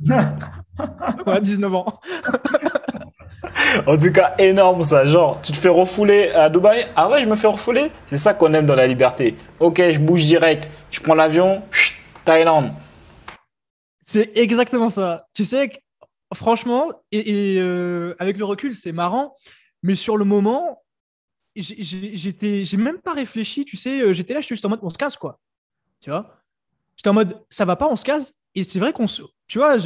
19 ans. en tout cas, énorme ça. Genre, tu te fais refouler à Dubaï. Ah ouais, je me fais refouler. C'est ça qu'on aime dans la liberté. Ok, je bouge direct. Je prends l'avion. Thaïlande. C'est exactement ça. Tu sais, franchement, et, euh, avec le recul, c'est marrant, mais sur le moment, j'étais, j'ai même pas réfléchi, tu sais, euh, j'étais là, suis juste en mode, on se casse quoi. Tu vois J'étais en mode, ça va pas, on se casse. Et c'est vrai qu'on se. Tu vois,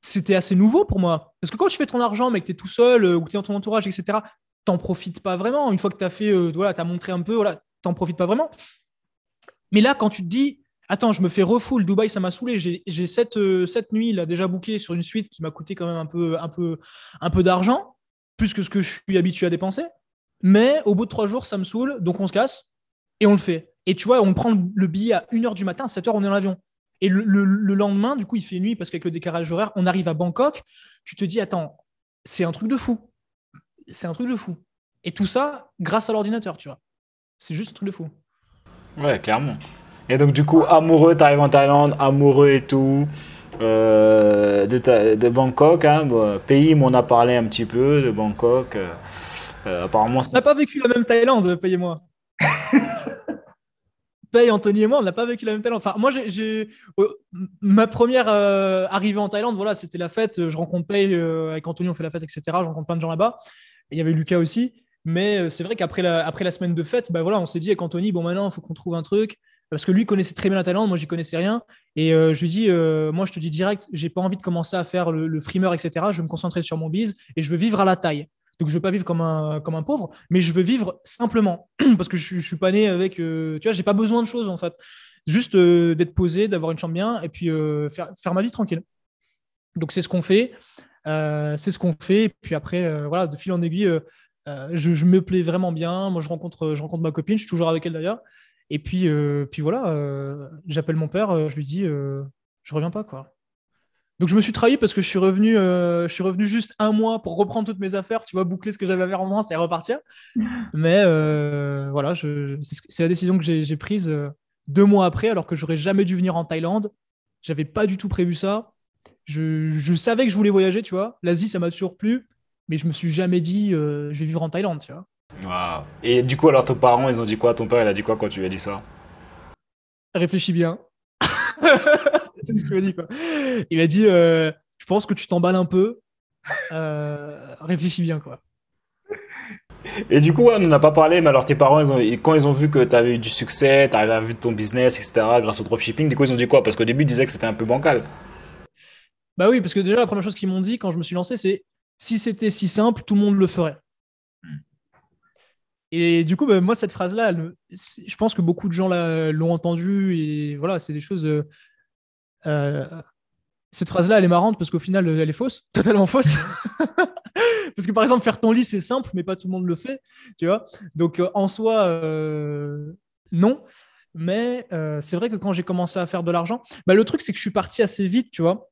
c'était assez nouveau pour moi. Parce que quand tu fais ton argent, mais que tu es tout seul euh, ou que tu es dans ton entourage, etc., t'en profites pas vraiment. Une fois que tu as fait, voilà, tu as montré un peu, voilà, t'en profites pas vraiment. Mais là, quand tu te dis, attends, je me fais refoule, Dubaï, ça m'a saoulé. J'ai cette, euh, nuit là déjà bouquée sur une suite qui m'a coûté quand même un peu, un peu, un peu d'argent, plus que ce que je suis habitué à dépenser. Mais au bout de trois jours, ça me saoule, donc on se casse et on le fait. Et tu vois, on prend le billet à 1h du matin, à 7h, on est en l'avion. Et le, le, lendemain, du coup, il fait nuit parce qu'avec le décalage horaire, on arrive à Bangkok. Tu te dis, attends, c'est un truc de fou. C'est un truc de fou. Et tout ça grâce à l'ordinateur, tu vois. C'est juste un truc de fou. Ouais, clairement. Et donc, du coup, amoureux, t'arrives en Thaïlande, amoureux et tout. Euh, de, Bangkok, hein. pays bon, on a parlé un petit peu, de Bangkok. Euh, euh, apparemment, on n'a pas vécu la même Thaïlande, payez-moi. Paye Anthony et moi, on n'a pas vécu la même Thaïlande. Enfin, moi, j'ai ma première arrivée en Thaïlande, voilà, c'était la fête. Je rencontre Paye avec Anthony, on fait la fête, etc. Je rencontre plein de gens là-bas. Il y avait Lucas aussi. Mais c'est vrai qu'après la, après la semaine de fête, bah, voilà, on s'est dit avec Anthony, bon, maintenant, il faut qu'on trouve un truc parce que lui connaissait très bien la Thaïlande, moi j'y connaissais rien. Et euh, je lui dis, euh, moi je te dis direct, j'ai pas envie de commencer à faire le, le etc. Je vais me concentrer sur mon bise et je veux vivre à la taille. Donc je veux pas vivre comme un, comme un pauvre, mais je veux vivre simplement parce que je, je, suis pas né avec, euh, tu vois, j'ai pas besoin de choses en fait, juste d'être posé, d'avoir une chambre bien et puis faire, ma vie tranquille. Donc c'est ce qu'on fait, c'est ce qu'on fait. Et puis après, voilà, de fil en aiguille, je, je, me plais vraiment bien. Moi je rencontre, je rencontre ma copine, je suis toujours avec elle d'ailleurs. Et puis, euh, puis voilà, euh, j'appelle mon père, euh, je lui dis, je reviens pas, quoi. Donc je me suis trahi parce que je suis revenu, je suis revenu juste un mois pour reprendre toutes mes affaires, tu vois, boucler ce que j'avais à faire en France et repartir. Mais voilà, c'est la décision que j'ai prise deux mois après, alors que j'aurais jamais dû venir en Thaïlande. J'avais pas du tout prévu ça. Je, je, savais que je voulais voyager, tu vois. L'Asie, ça m'a toujours plu, mais je me suis jamais dit, je vais vivre en Thaïlande, tu vois. Et du coup, alors, tes parents, ils ont dit quoi Ton père, il a dit quoi quand tu lui as dit ça Réfléchis bien. c'est ce qu'il m'a dit, quoi. Il m'a dit euh, Je pense que tu t'emballes un peu. Euh, réfléchis bien, quoi. Et du coup, on n'en a pas parlé, mais alors tes parents, ont, quand ils ont vu que tu avais eu du succès, tu avais vu ton business, etc., grâce au dropshipping, du coup, ils ont dit quoi Parce qu'au début, ils disaient que c'était un peu bancal. Bah oui, parce que déjà, la première chose qu'ils m'ont dit quand je me suis lancé, c'est si c'était si simple, tout le monde le ferait. Et du coup, ben, moi, cette phrase-là, je pense que beaucoup de gens l'ont entendue. Et voilà, c'est des choses. Euh, euh, cette phrase-là, elle est marrante parce qu'au final, elle est fausse, totalement fausse. parce que par exemple, faire ton lit, c'est simple, mais pas tout le monde le fait. Tu vois Donc euh, en soi, non. Mais c'est vrai que quand j'ai commencé à faire de l'argent, ben, le truc, c'est que je suis parti assez vite, tu vois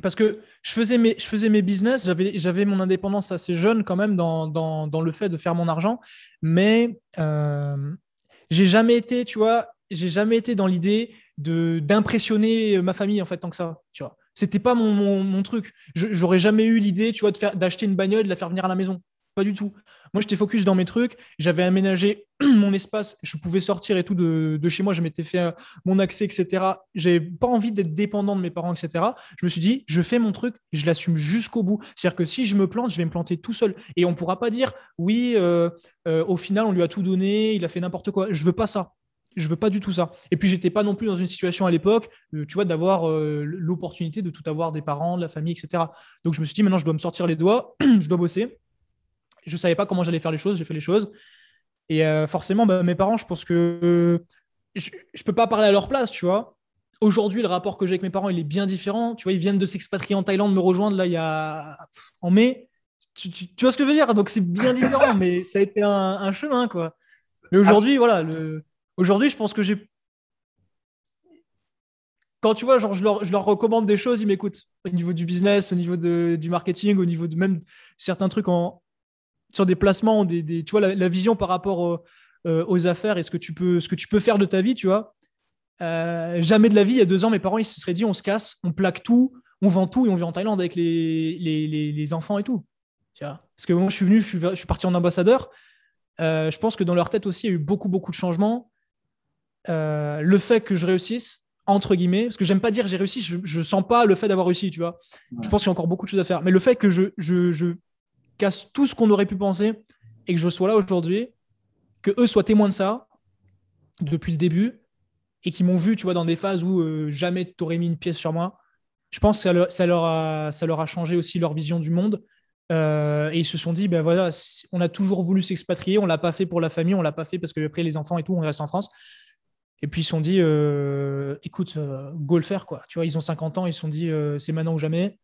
parce que je faisais mes, je faisais mes business, j'avais mon indépendance assez jeune quand même dans, dans, le fait de faire mon argent, mais euh, j'ai jamais été, tu vois, j'ai jamais été dans l'idée d'impressionner ma famille en fait tant que ça, tu vois. C'était pas mon, mon, truc. J'aurais jamais eu l'idée, tu vois, d'acheter une bagnole, de la faire venir à la maison. Pas du tout. Moi, j'étais focus dans mes trucs. J'avais aménagé mon espace. Je pouvais sortir et tout de, chez moi. Je m'étais fait euh, mon accès, etc. J'avais pas envie d'être dépendant de mes parents, etc. Je me suis dit, je fais mon truc, je l'assume jusqu'au bout. C'est-à-dire que si je me plante, je vais me planter tout seul. Et on pourra pas dire, oui, euh, euh, au final, on lui a tout donné, il a fait n'importe quoi. Je veux pas ça je veux pas du tout ça. Et puis j'étais pas non plus dans une situation à l'époque, tu vois, d'avoir l'opportunité de tout avoir des parents, de la famille, etc. Donc je me suis dit maintenant je dois me sortir les doigts, je dois bosser, je savais pas comment j'allais faire les choses, j'ai fait les choses. Et euh, forcément, bah, mes parents, je pense que je ne peux pas parler à leur place, tu vois. Aujourd'hui, le rapport que j'ai avec mes parents, il est bien différent. Tu vois, ils viennent de s'expatrier en Thaïlande, me rejoindre là, il y a... en mai. Tu, vois ce que je veux dire Donc, c'est bien différent, mais ça a été un, chemin, quoi. Mais ah. aujourd'hui, voilà, le... aujourd'hui, je pense que j'ai quand tu vois, genre, je leur, je leur, recommande des choses, ils m'écoutent. Au niveau du business, au niveau de, du marketing, au niveau de même certains trucs en, sur des placements, des, des tu vois, la, vision par rapport euh, aux affaires et ce que, tu peux, ce que tu peux faire de ta vie, tu vois. Euh, jamais de la vie, il y a deux ans, mes parents, ils se seraient dit on se casse, on plaque tout, on vend tout et on vit en Thaïlande avec les, les, enfants et tout. Tu vois Parce que moi, je suis venu, je suis, parti en ambassadeur. Euh, je pense que dans leur tête aussi, il y a eu beaucoup, beaucoup de changements. le fait que je réussisse, entre guillemets, parce que j'aime pas dire j'ai réussi, je, ne sens pas le fait d'avoir réussi, tu vois. Je pense qu'il y a encore beaucoup de choses à faire. Mais le fait que je, je casse tout ce qu'on aurait pu penser et que je sois là aujourd'hui, que eux soient témoins de ça depuis le début et qui m'ont vu, tu vois, dans des phases où euh, jamais jamais aurais mis une pièce sur moi. Je pense que ça leur, a, changé aussi leur vision du monde. Euh, et ils se sont dit, ben voilà, on a toujours voulu s'expatrier, on l'a pas fait pour la famille, on l'a pas fait parce que les enfants et tout, on reste en France. Et puis ils se sont dit, euh, écoute, go le faire, quoi. Tu vois, ils ont 50 ans, ils se sont dit, c'est maintenant ou jamais.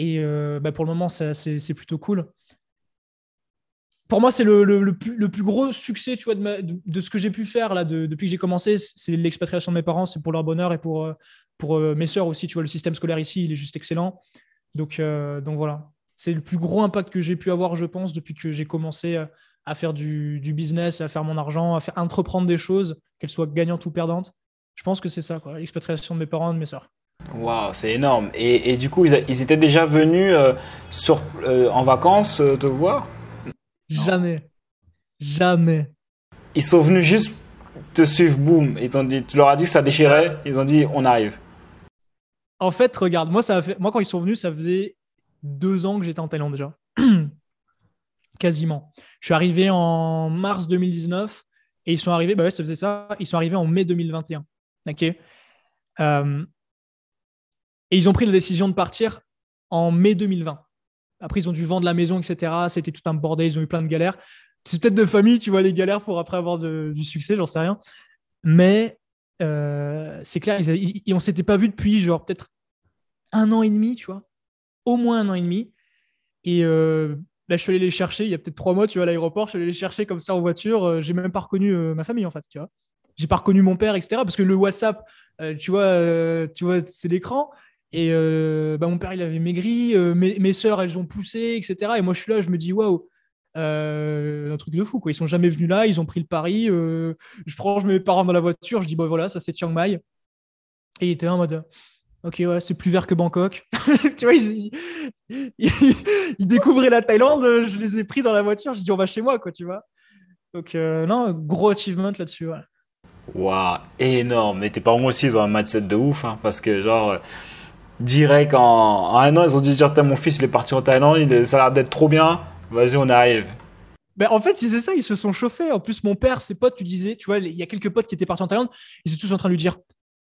Et euh, bah, pour le moment, c'est plutôt cool. Pour moi, c'est le, plus, gros succès tu vois, de, de, ce que j'ai pu faire là, depuis que j'ai commencé. C'est l'expatriation de mes parents, c'est pour leur bonheur et pour, euh, pour euh, mes sœurs aussi. Tu vois, le système scolaire ici, il est juste excellent. Donc, donc voilà, c'est le plus gros impact que j'ai pu avoir, je pense, depuis que j'ai commencé à faire du, du, business, à faire mon argent, à faire entreprendre des choses, qu'elles soient gagnantes ou perdantes. Je pense que c'est ça, l'expatriation de mes parents et de mes sœurs. Waouh, c'est énorme. Et, du coup, ils, étaient déjà venus euh, sur, euh, en vacances euh, te voir Jamais. Jamais. Ils sont venus juste te suivre, boum. tu leur as dit que ça déchirait. Ils ont dit, on arrive. En fait, regarde, moi, ça moi quand ils sont venus, ça faisait deux ans que j'étais en Thaïlande déjà. Quasiment. Je suis arrivé en mars 2019 et ils sont arrivés, bah ça faisait ça. Ils sont arrivés en mai 2021. Ok. Et ils ont pris la décision de partir en mai 2020. Après, ils ont dû vendre la maison, etc. C'était tout un bordel, ils ont eu plein de galères. C'est peut-être de famille, tu vois, les galères pour après avoir du succès, j'en sais rien. Mais euh, c'est clair, ils, ne on s'était pas vu depuis genre peut-être un an et demi, tu vois, au moins un an et demi. Et là, euh, bah, je suis allé les chercher il y a peut-être trois mois, tu vois, à l'aéroport, je suis allé les chercher comme ça en voiture. Euh, j'ai même pas reconnu ma famille, en fait, tu vois. J'ai pas reconnu mon père, etc. Parce que le WhatsApp, tu vois, tu vois, c'est l'écran. Et euh, bah, mon père, il avait maigri, euh, mes, mes sœurs, elles ont poussé, etc. Et moi, je suis là, je me dis, waouh, euh, un truc de fou, quoi. Ils sont jamais venus là, ils ont pris le pari. je prends je mets mes parents dans la voiture, je dis, bah, voilà, ça, c'est Chiang Mai. Et il était en mode, ok, ouais, c'est plus vert que Bangkok. tu vois, ils, découvraient la Thaïlande, je les ai pris dans la voiture, je dis, on va chez moi, quoi, tu vois. Donc, non, gros achievement là-dessus, ouais. Waouh, énorme! Mais tes parents aussi, ils ont un mindset de ouf, hein, parce que, genre, direct en, un an, ils ont dû dire mon fils, il est parti en Thaïlande, il ça a l'air d'être trop bien, vas-y, on arrive. Ben, en fait, c'est ça, ils se sont chauffés. En plus, mon père, ses potes, tu disais, tu vois, il y a quelques potes qui étaient partis en Thaïlande, ils étaient tous en train de lui dire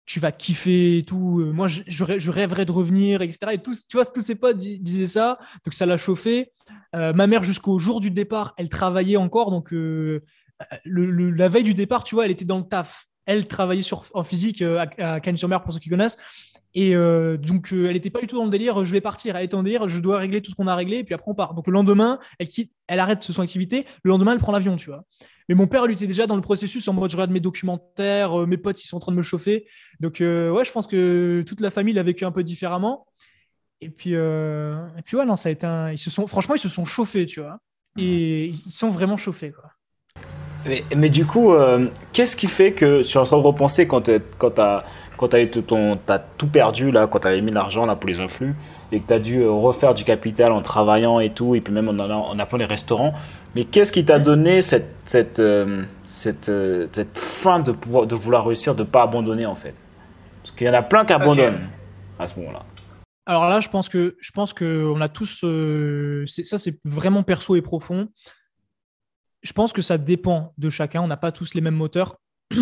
Tu vas kiffer et tout, euh, moi, je, rêverais de revenir, etc. Et tous, tu vois, tous ses potes disaient ça, donc ça l'a chauffé. Euh, ma mère, jusqu'au jour du départ, elle travaillait encore, donc euh, la veille du départ, tu vois, elle était dans le taf. Elle travaillait en physique à, à Cannes-sur-Mer, pour ceux qui connaissent. Et euh, donc, euh, elle n'était pas du tout dans le délire, je vais partir. Elle était en délire, je dois régler tout ce qu'on a réglé, et puis après, on part. Donc, le lendemain, elle, quitte, elle arrête son activité. Le lendemain, elle prend l'avion, tu vois. Mais mon père, lui, était déjà dans le processus en mode je regarde mes documentaires, euh, mes potes, ils sont en train de me chauffer. Donc, ouais, je pense que toute la famille l'a vécu un peu différemment. Et puis, et puis ouais, non, ça a été un. Ils se sont... Franchement, ils se sont chauffés, tu vois. Et ils sont vraiment chauffés, quoi. Mais, mais, du coup, qu'est-ce qui fait que, tu es en train de repenser quand, quand, quand tu as, tout perdu, là, quand tu avais mis l'argent là, pour les influx, et que tu as dû euh, refaire du capital en travaillant et tout, et puis même en, appelant les restaurants, mais qu'est-ce qui t'a mm. donné cette, cette, euh, cette, euh, cette, fin de, pouvoir, de vouloir réussir, de ne pas abandonner en fait Parce qu'il y en a plein qui abandonnent à ce moment-là. Alors là, je pense que je pense que on a tous. ça, c'est vraiment perso et profond. Je pense que ça dépend de chacun. On n'a pas tous les mêmes moteurs.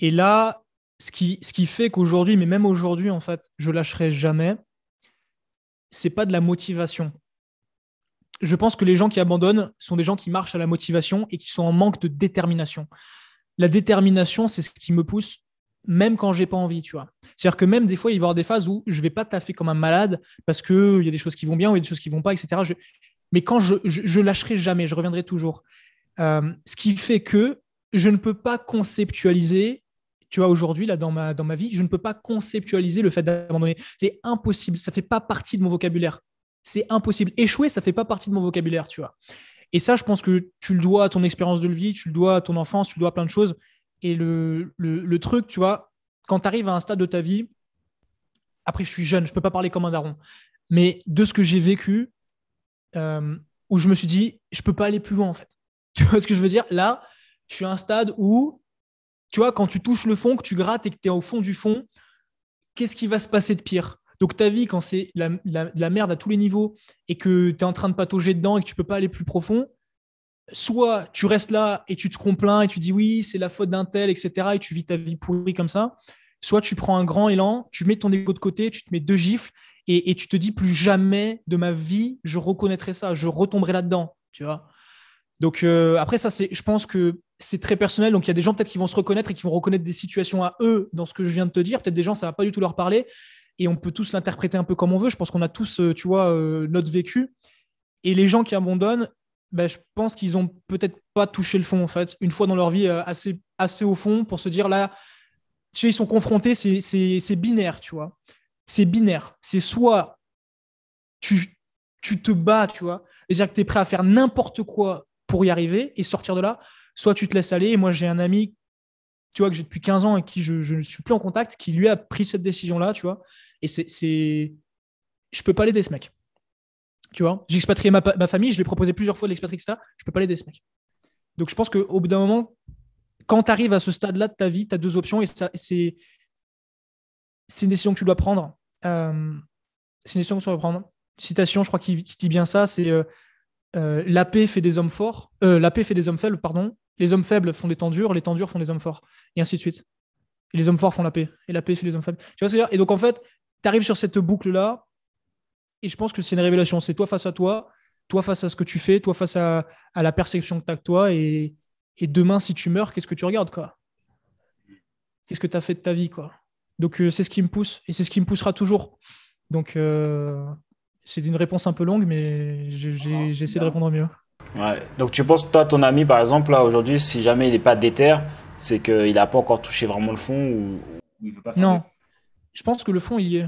Et là, ce qui, fait qu'aujourd'hui, mais même aujourd'hui, en fait, je lâcherai jamais, c'est pas de la motivation. Je pense que les gens qui abandonnent sont des gens qui marchent à la motivation et qui sont en manque de détermination. La détermination, c'est ce qui me pousse même quand j'ai pas envie, tu vois. C'est-à-dire que même des fois, il va y avoir des phases où je vais pas taffer comme un malade parce qu'il y a des choses qui vont bien ou il y a des choses qui vont pas, etc. Mais quand je, je, lâcherai jamais, je reviendrai toujours. Euh, ce qui fait que je ne peux pas conceptualiser tu vois, aujourd'hui, là, dans ma, dans ma vie, je ne peux pas conceptualiser le fait d'abandonner. C'est impossible. Ça ne fait pas partie de mon vocabulaire. C'est impossible. Échouer, ça ne fait pas partie de mon vocabulaire, tu vois. Et ça, je pense que tu le dois à ton expérience de vie, tu le dois à ton enfance, tu le dois à plein de choses. Et le, le, truc, tu vois, quand tu arrives à un stade de ta vie, après, je suis jeune, je ne peux pas parler comme un daron, mais de ce que j'ai vécu, euh, où je me suis dit, je ne peux pas aller plus loin, en fait. Tu vois ce que je veux dire Là, je suis à un stade où tu vois, quand tu touches le fond, que tu grattes et que tu es au fond du fond, qu'est-ce qui va se passer de pire donc ta vie, quand c'est la, la, merde à tous les niveaux et que tu es en train de patauger dedans et que tu ne peux pas aller plus profond, soit tu restes là et tu te complains et tu dis oui, c'est la faute d'un tel, etc. et tu vis ta vie pourrie comme ça, soit tu prends un grand élan, tu mets ton ego de côté, tu te mets deux gifles et, et tu te dis plus jamais de ma vie, je reconnaîtrai ça, je retomberai là-dedans, tu vois. Donc euh, après ça, c'est, je pense que c'est très personnel. Donc il y a des gens peut-être qui vont se reconnaître et qui vont reconnaître des situations à eux dans ce que je viens de te dire. Peut-être des gens ça va pas du tout leur parler et on peut tous l'interpréter un peu comme on veut. Je pense qu'on a tous, euh, tu vois, euh, notre vécu. Et les gens qui abandonnent, ben, je pense qu'ils ont peut-être pas touché le fond en fait. Une fois dans leur vie assez assez au fond pour se dire là, tu sais, ils sont confrontés, c'est, c'est, c'est binaire, tu vois. C'est binaire. C'est soit tu, tu te bats, tu vois. C'est-à-dire que tu es prêt à faire n'importe quoi pour y arriver et sortir de là. Soit tu te laisses aller. moi, j'ai un ami, tu vois, que j'ai depuis 15 ans et qui je, ne suis plus en contact, qui lui a pris cette décision-là, tu vois. Et c'est. Je peux pas l'aider, ce mec. Tu vois, j'ai expatrié ma, famille, je lui ai proposé plusieurs fois de l'expatrier, Je peux pas l'aider, ce mec. Donc, je pense qu'au bout d'un moment, quand tu arrives à ce stade-là de ta vie, tu as deux options et c'est une décision que tu dois prendre. Euh, c'est une décision que tu dois prendre. Citation, je crois qu'il dit bien ça, c'est euh, euh, la paix fait des hommes forts, euh, la paix fait des hommes faibles, pardon, les hommes faibles font des tendures. les temps font des hommes forts, et ainsi de suite. Et les hommes forts font la paix, et la paix fait les hommes faibles. Tu vois ce que je veux dire Et donc en fait, tu arrives sur cette boucle-là, et je pense que c'est une révélation. C'est toi face à toi, toi face à ce que tu fais, toi face à, la perception que tu as de toi, et, demain, si tu meurs, qu'est-ce que tu regardes quoi Qu'est-ce que tu as fait de ta vie quoi Donc euh, c'est ce qui me pousse, et c'est ce qui me poussera toujours. Donc. C'est une réponse un peu longue, mais j'ai ah, essayé de répondre mieux. Ouais. Donc tu penses, toi, ton ami, par exemple, là, aujourd'hui, si jamais il n'est pas déter, c'est qu'il n'a pas encore touché vraiment le fond ou, il veut pas Non. Je pense que le fond, il y est.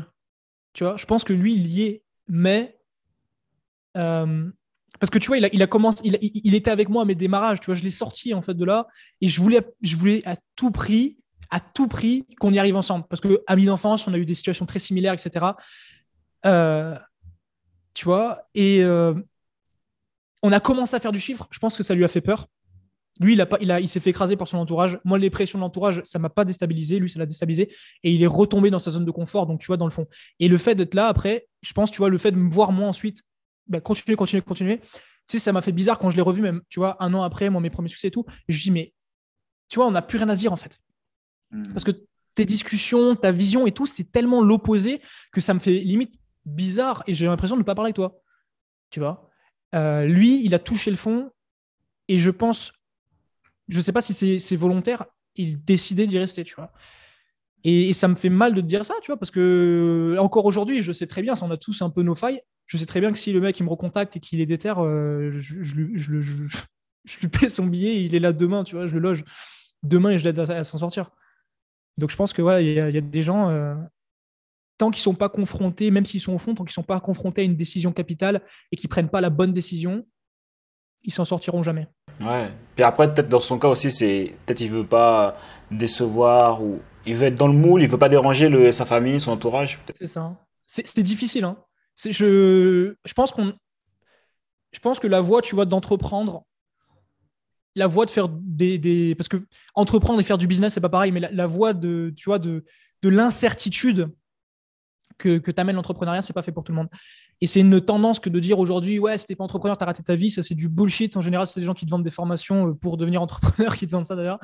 Tu vois, je pense que lui, il y est, mais. Euh, parce que tu vois, il a, il a commencé, il, était avec moi à mes démarrages, tu vois, je l'ai sorti en fait de là, et je voulais, je voulais à tout prix, à tout prix qu'on y arrive ensemble, parce que amis d'enfance, on a eu des situations très similaires, etc. Euh, tu vois Et euh, on a commencé à faire du chiffre. Je pense que ça lui a fait peur. Lui, il, il s'est fait écraser par son entourage. Moi, les pressions de l'entourage, ça m'a pas déstabilisé. Lui, ça l'a déstabilisé. Et il est retombé dans sa zone de confort. Donc, tu vois, dans le fond. Et le fait d'être là après, je pense, tu vois, le fait de me voir moi ensuite, bah, continuer, continuer, continuer. Tu sais, ça m'a fait bizarre quand je l'ai revu, même, tu vois, un an après, moi, mes premiers succès et tout. je me dis, mais tu vois, on n'a plus rien à dire en fait. Hmm. Parce que tes discussions, ta vision et tout, c'est tellement l'opposé que ça me fait limite bizarre et j'ai l'impression de ne pas parler avec toi. Tu vois euh, Lui, il a touché le fond et je pense, je ne sais pas si c'est volontaire, il décidait d'y rester, tu vois. Et, ça me fait mal de te dire ça, tu vois, parce que euh, encore aujourd'hui, je sais très bien, ça on a tous un peu nos failles. Je sais très bien que si le mec il me recontacte et qu'il est déterre, euh, je, lui paie son billet, il est là demain, tu vois, je le loge demain et je l'aide à, s'en sortir. Donc je pense que ouais, il y, a des gens, tant qu'ils ne sont pas confrontés, même s'ils sont au fond, tant qu'ils ne sont pas confrontés à une décision capitale et qu'ils ne prennent pas la bonne décision, ils s'en sortiront jamais. Ouais. Puis après, peut-être dans son cas aussi, c'est peut-être il veut pas décevoir ou il veut être dans le moule, il veut pas déranger le, sa famille, son entourage. C'est ça. C'est difficile. Hein. Je, je pense qu'on, je pense que la voie, tu vois, d'entreprendre, la voie de faire des, des, parce que entreprendre et faire du business, c'est pas pareil, mais la, la voie de, tu vois, de, de l'incertitude, que, que t'amène l'entrepreneuriat, c'est pas fait pour tout le monde. Et c'est une tendance que de dire aujourd'hui, ouais, si t'es pas entrepreneur, t'as raté ta vie, ça c'est du bullshit. En général, c'est des gens qui te vendent des formations euh, pour devenir entrepreneur qui te vendent ça d'ailleurs.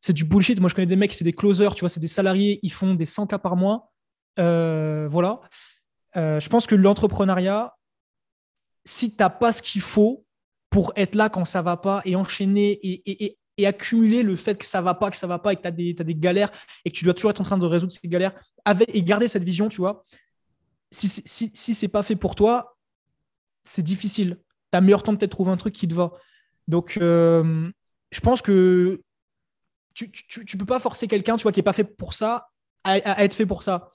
C'est du bullshit. Moi, je connais des mecs, c'est des closers, tu vois, c'est des salariés, ils font des 100 cas par mois. Euh, voilà. Euh, je pense que l'entrepreneuriat, si t'as pas ce qu'il faut pour être là quand ça va pas et enchaîner et, et et accumuler le fait que ça va pas, que ça va pas et que tu as, des, galères et que tu dois toujours être en train de résoudre ces galères avec, et garder cette vision, tu vois. Si, si, si, c'est pas fait pour toi, c'est difficile. Tu as meilleur temps de être trouver un truc qui te va. Donc, euh, je pense que tu, ne peux pas forcer quelqu'un, tu vois, qui est pas fait pour ça, à, être fait pour ça.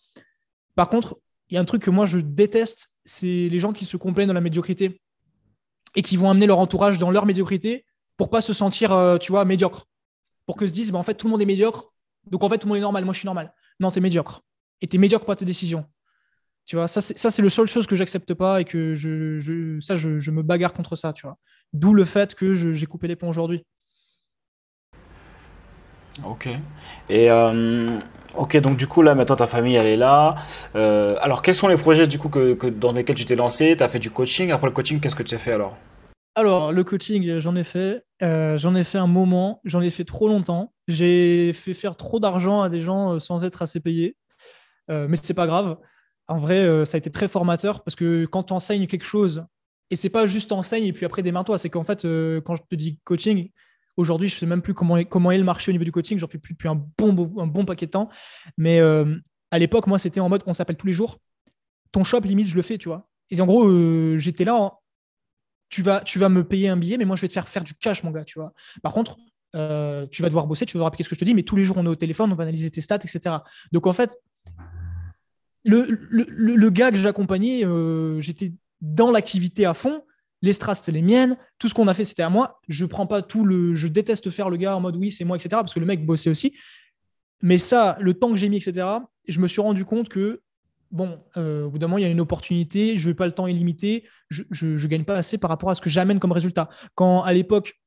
Par contre, il y a un truc que moi je déteste, c'est les gens qui se complaignent dans la médiocrité et qui vont amener leur entourage dans leur médiocrité pour pas se sentir, euh, tu vois, médiocre. Pour que se disent, bah, en fait, tout le monde est médiocre, donc en fait, tout le monde est normal, moi je suis normal. Non, tu es médiocre. Et tu es médiocre pour tes décisions. Tu vois, ça, c'est le seul chose que j'accepte pas et que je, ça, je, me bagarre contre ça, tu vois. D'où le fait que j'ai coupé les ponts aujourd'hui. Ok. Et euh, ok, donc du coup, là, maintenant, ta famille, elle est là. Euh, alors, quels sont les projets, du coup, que, dans lesquels tu t'es lancé Tu as fait du coaching. Après le coaching, qu'est-ce que tu as fait alors alors, le coaching, euh, j'en ai fait. Euh, j'en ai fait un moment, j'en ai fait trop longtemps. J'ai fait faire trop d'argent à des gens euh, sans être assez payé. Mais mais c'est pas grave. En vrai, ça a été très formateur parce que quand tu enseignes quelque chose, et c'est pas juste enseigne et puis après démarre-toi, c'est qu'en fait, quand je te dis coaching, aujourd'hui, je sais même plus comment est, comment est le marché au niveau du coaching. J'en fais plus depuis un bon, un bon paquet de temps. Mais à l'époque, moi, c'était en mode on s'appelle tous les jours. Ton shop, limite, je le fais, tu vois. Et en gros, j'étais là en tu vas, tu vas me payer un billet, mais moi, je vais te faire faire du cash, mon gars, tu vois. Par contre, euh, tu vas devoir bosser, tu vas devoir appliquer ce que je te dis, mais tous les jours, on est au téléphone, on va analyser tes stats, etc. Donc, en fait, le, le, gars que j'accompagnais, euh, j'étais dans l'activité à fond. Les strats, c'était les miennes. Tout ce qu'on a fait, c'était à moi. Je prends pas tout le. Je déteste faire le gars en mode oui, c'est moi, etc. Parce que le mec bossait aussi. Mais ça, le temps que j'ai mis, etc., je me suis rendu compte que bon, euh, au bout d'un moment, il y a une opportunité, je n'ai pas le temps illimité, je ne gagne pas assez par rapport à ce que j'amène comme résultat. Quand à l'époque,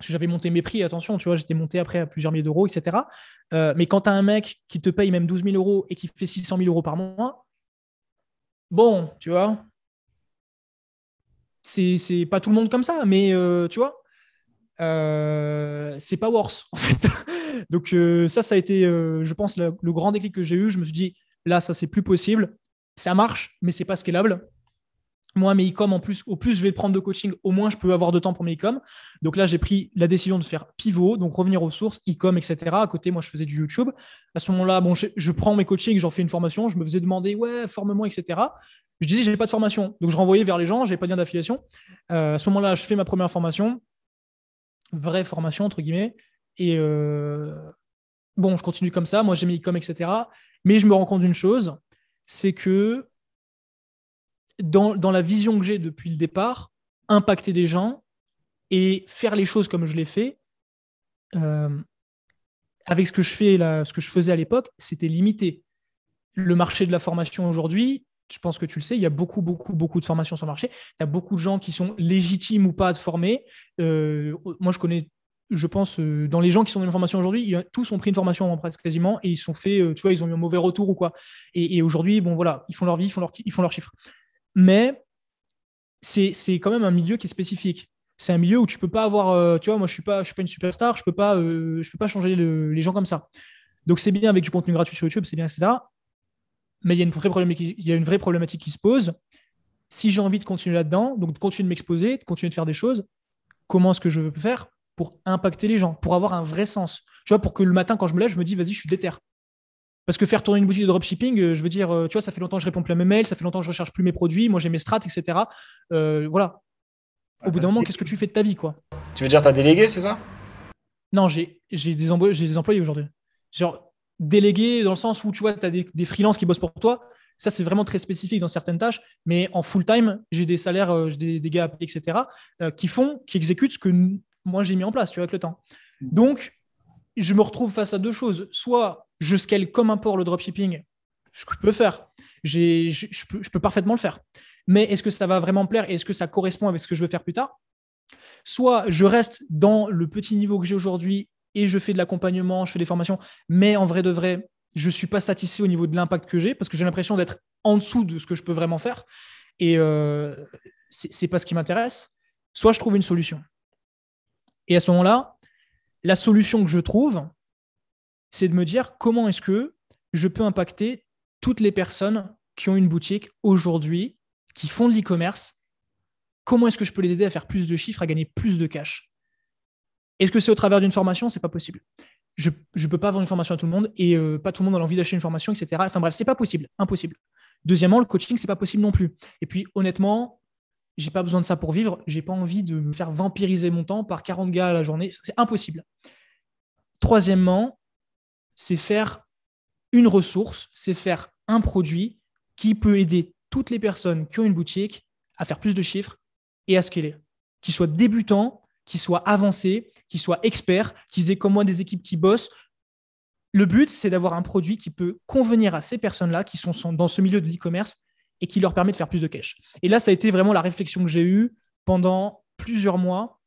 j'avais monté mes prix, attention, tu vois, j'étais monté après à plusieurs milliers d'euros, etc. Euh, mais quand tu as un mec qui te paye même 12 000 euros et qui fait 600 000 euros par mois, bon, tu vois, c'est pas tout le monde comme ça, mais euh, tu vois, c'est pas worse, en fait. Donc, ça, ça a été, je pense, le grand déclic que j'ai eu. Je me suis dit, Là, ça, c'est plus possible. Ça marche, mais c'est pas scalable. Moi, mes e-com, en plus, au plus je vais prendre de coaching, au moins je peux avoir de temps pour mes e-com. Donc là, j'ai pris la décision de faire pivot, donc revenir aux sources, e-com, etc. À côté, moi, je faisais du YouTube. À ce moment-là, bon, je, prends mes coachings, j'en fais une formation. Je me faisais demander, ouais, forme-moi, etc. Je disais, n'ai pas de formation. Donc je renvoyais vers les gens, j'ai pas de lien d'affiliation. Euh, à ce moment-là, je fais ma première formation, vraie formation, entre guillemets. Et euh, bon, je continue comme ça. Moi, j'ai mes e-com, etc. Mais je me rends compte d'une chose, c'est que dans, la vision que j'ai depuis le départ, impacter des gens et faire les choses comme je l'ai fait, euh, avec ce que je fais, là, ce que je faisais à l'époque, c'était limité. Le marché de la formation aujourd'hui, je pense que tu le sais, il y a beaucoup, beaucoup, beaucoup de formations sur le marché. Il y a beaucoup de gens qui sont légitimes ou pas de former. Euh, moi, je connais je pense, euh, dans les gens qui sont dans une formation aujourd'hui, tous ont pris une formation en presse quasiment et ils sont fait, euh, tu vois, ils ont eu un mauvais retour ou quoi. Et, aujourd'hui, bon, voilà, ils font leur vie, ils font leur, ils font chiffre. Mais c'est, quand même un milieu qui est spécifique. C'est un milieu où tu peux pas avoir, euh, tu vois, moi je suis pas, je suis pas une superstar, je peux pas, je peux pas changer les gens comme ça. Donc c'est bien avec du contenu gratuit sur YouTube, c'est bien, etc. Mais il y a une vraie problématique, il y une vraie problématique qui se pose. Si j'ai envie de continuer là-dedans, donc de continuer de m'exposer, de continuer de faire des choses, comment est-ce que je peux faire pour impacter les gens, pour avoir un vrai sens. Tu vois, pour que le matin, quand je me lève, je me dis, vas-y, je suis déter. Parce que faire tourner une boutique de dropshipping, euh, je veux dire, euh, tu vois, ça fait longtemps que je réponds plus à mes mails, ça fait longtemps que je recherche plus mes produits, moi j'ai mes strates, etc. Euh, voilà. Au bout d'un moment, qu'est-ce que tu fais de ta vie, quoi Tu veux dire, tu as délégué, c'est ça Non, j'ai des, employés, des employés aujourd'hui. Genre, délégué dans le sens où, tu vois, tu des, des freelances qui bossent pour toi. Ça, c'est vraiment très spécifique dans certaines tâches, mais en full-time, j'ai des salaires, j'ai des, des, gars payer, etc., qui font, qui exécutent ce que moi j'ai mis en place, tu vois, avec le temps. Mm. Donc, je me retrouve face à deux choses. Soit je scale comme un port le dropshipping, je peux faire, je, je, peux, parfaitement le faire. Mais est-ce que ça va vraiment me plaire et est-ce que ça correspond avec ce que je veux faire plus tard Soit je reste dans le petit niveau que j'ai aujourd'hui et je fais de l'accompagnement, je fais des formations, mais en vrai de vrai, je ne suis pas satisfait au niveau de l'impact que j'ai parce que j'ai l'impression d'être en dessous de ce que je peux vraiment faire. Et euh, c'est ce n'est pas ce qui m'intéresse. Soit je trouve une solution. Et à ce moment-là, la solution que je trouve, c'est de me dire comment est-ce que je peux impacter toutes les personnes qui ont une boutique aujourd'hui, qui font de l'e-commerce. Comment est-ce que je peux les aider à faire plus de chiffres, à gagner plus de cash Est-ce que c'est au travers d'une formation C'est pas possible. Je ne peux pas avoir une formation à tout le monde et euh, pas tout le monde a envie d'acheter une formation, etc. Enfin bref, c'est pas possible, impossible. Deuxièmement, le coaching, c'est pas possible non plus. Et puis honnêtement, j'ai pas besoin de ça pour vivre, j'ai pas envie de me faire vampiriser mon temps par 40 gars à la journée, c'est impossible. Troisièmement, c'est faire une ressource, c'est faire un produit qui peut aider toutes les personnes qui ont une boutique à faire plus de chiffres et à scaler. Qu'ils soient débutants, qu'ils soient avancés, qu'ils soient experts, qu'ils aient comme moi des équipes qui bossent. Le but, c'est d'avoir un produit qui peut convenir à ces personnes-là qui sont dans ce milieu de l'e-commerce et qui leur permet de faire plus de cash. Et là, ça a été vraiment la réflexion que j'ai eue pendant plusieurs mois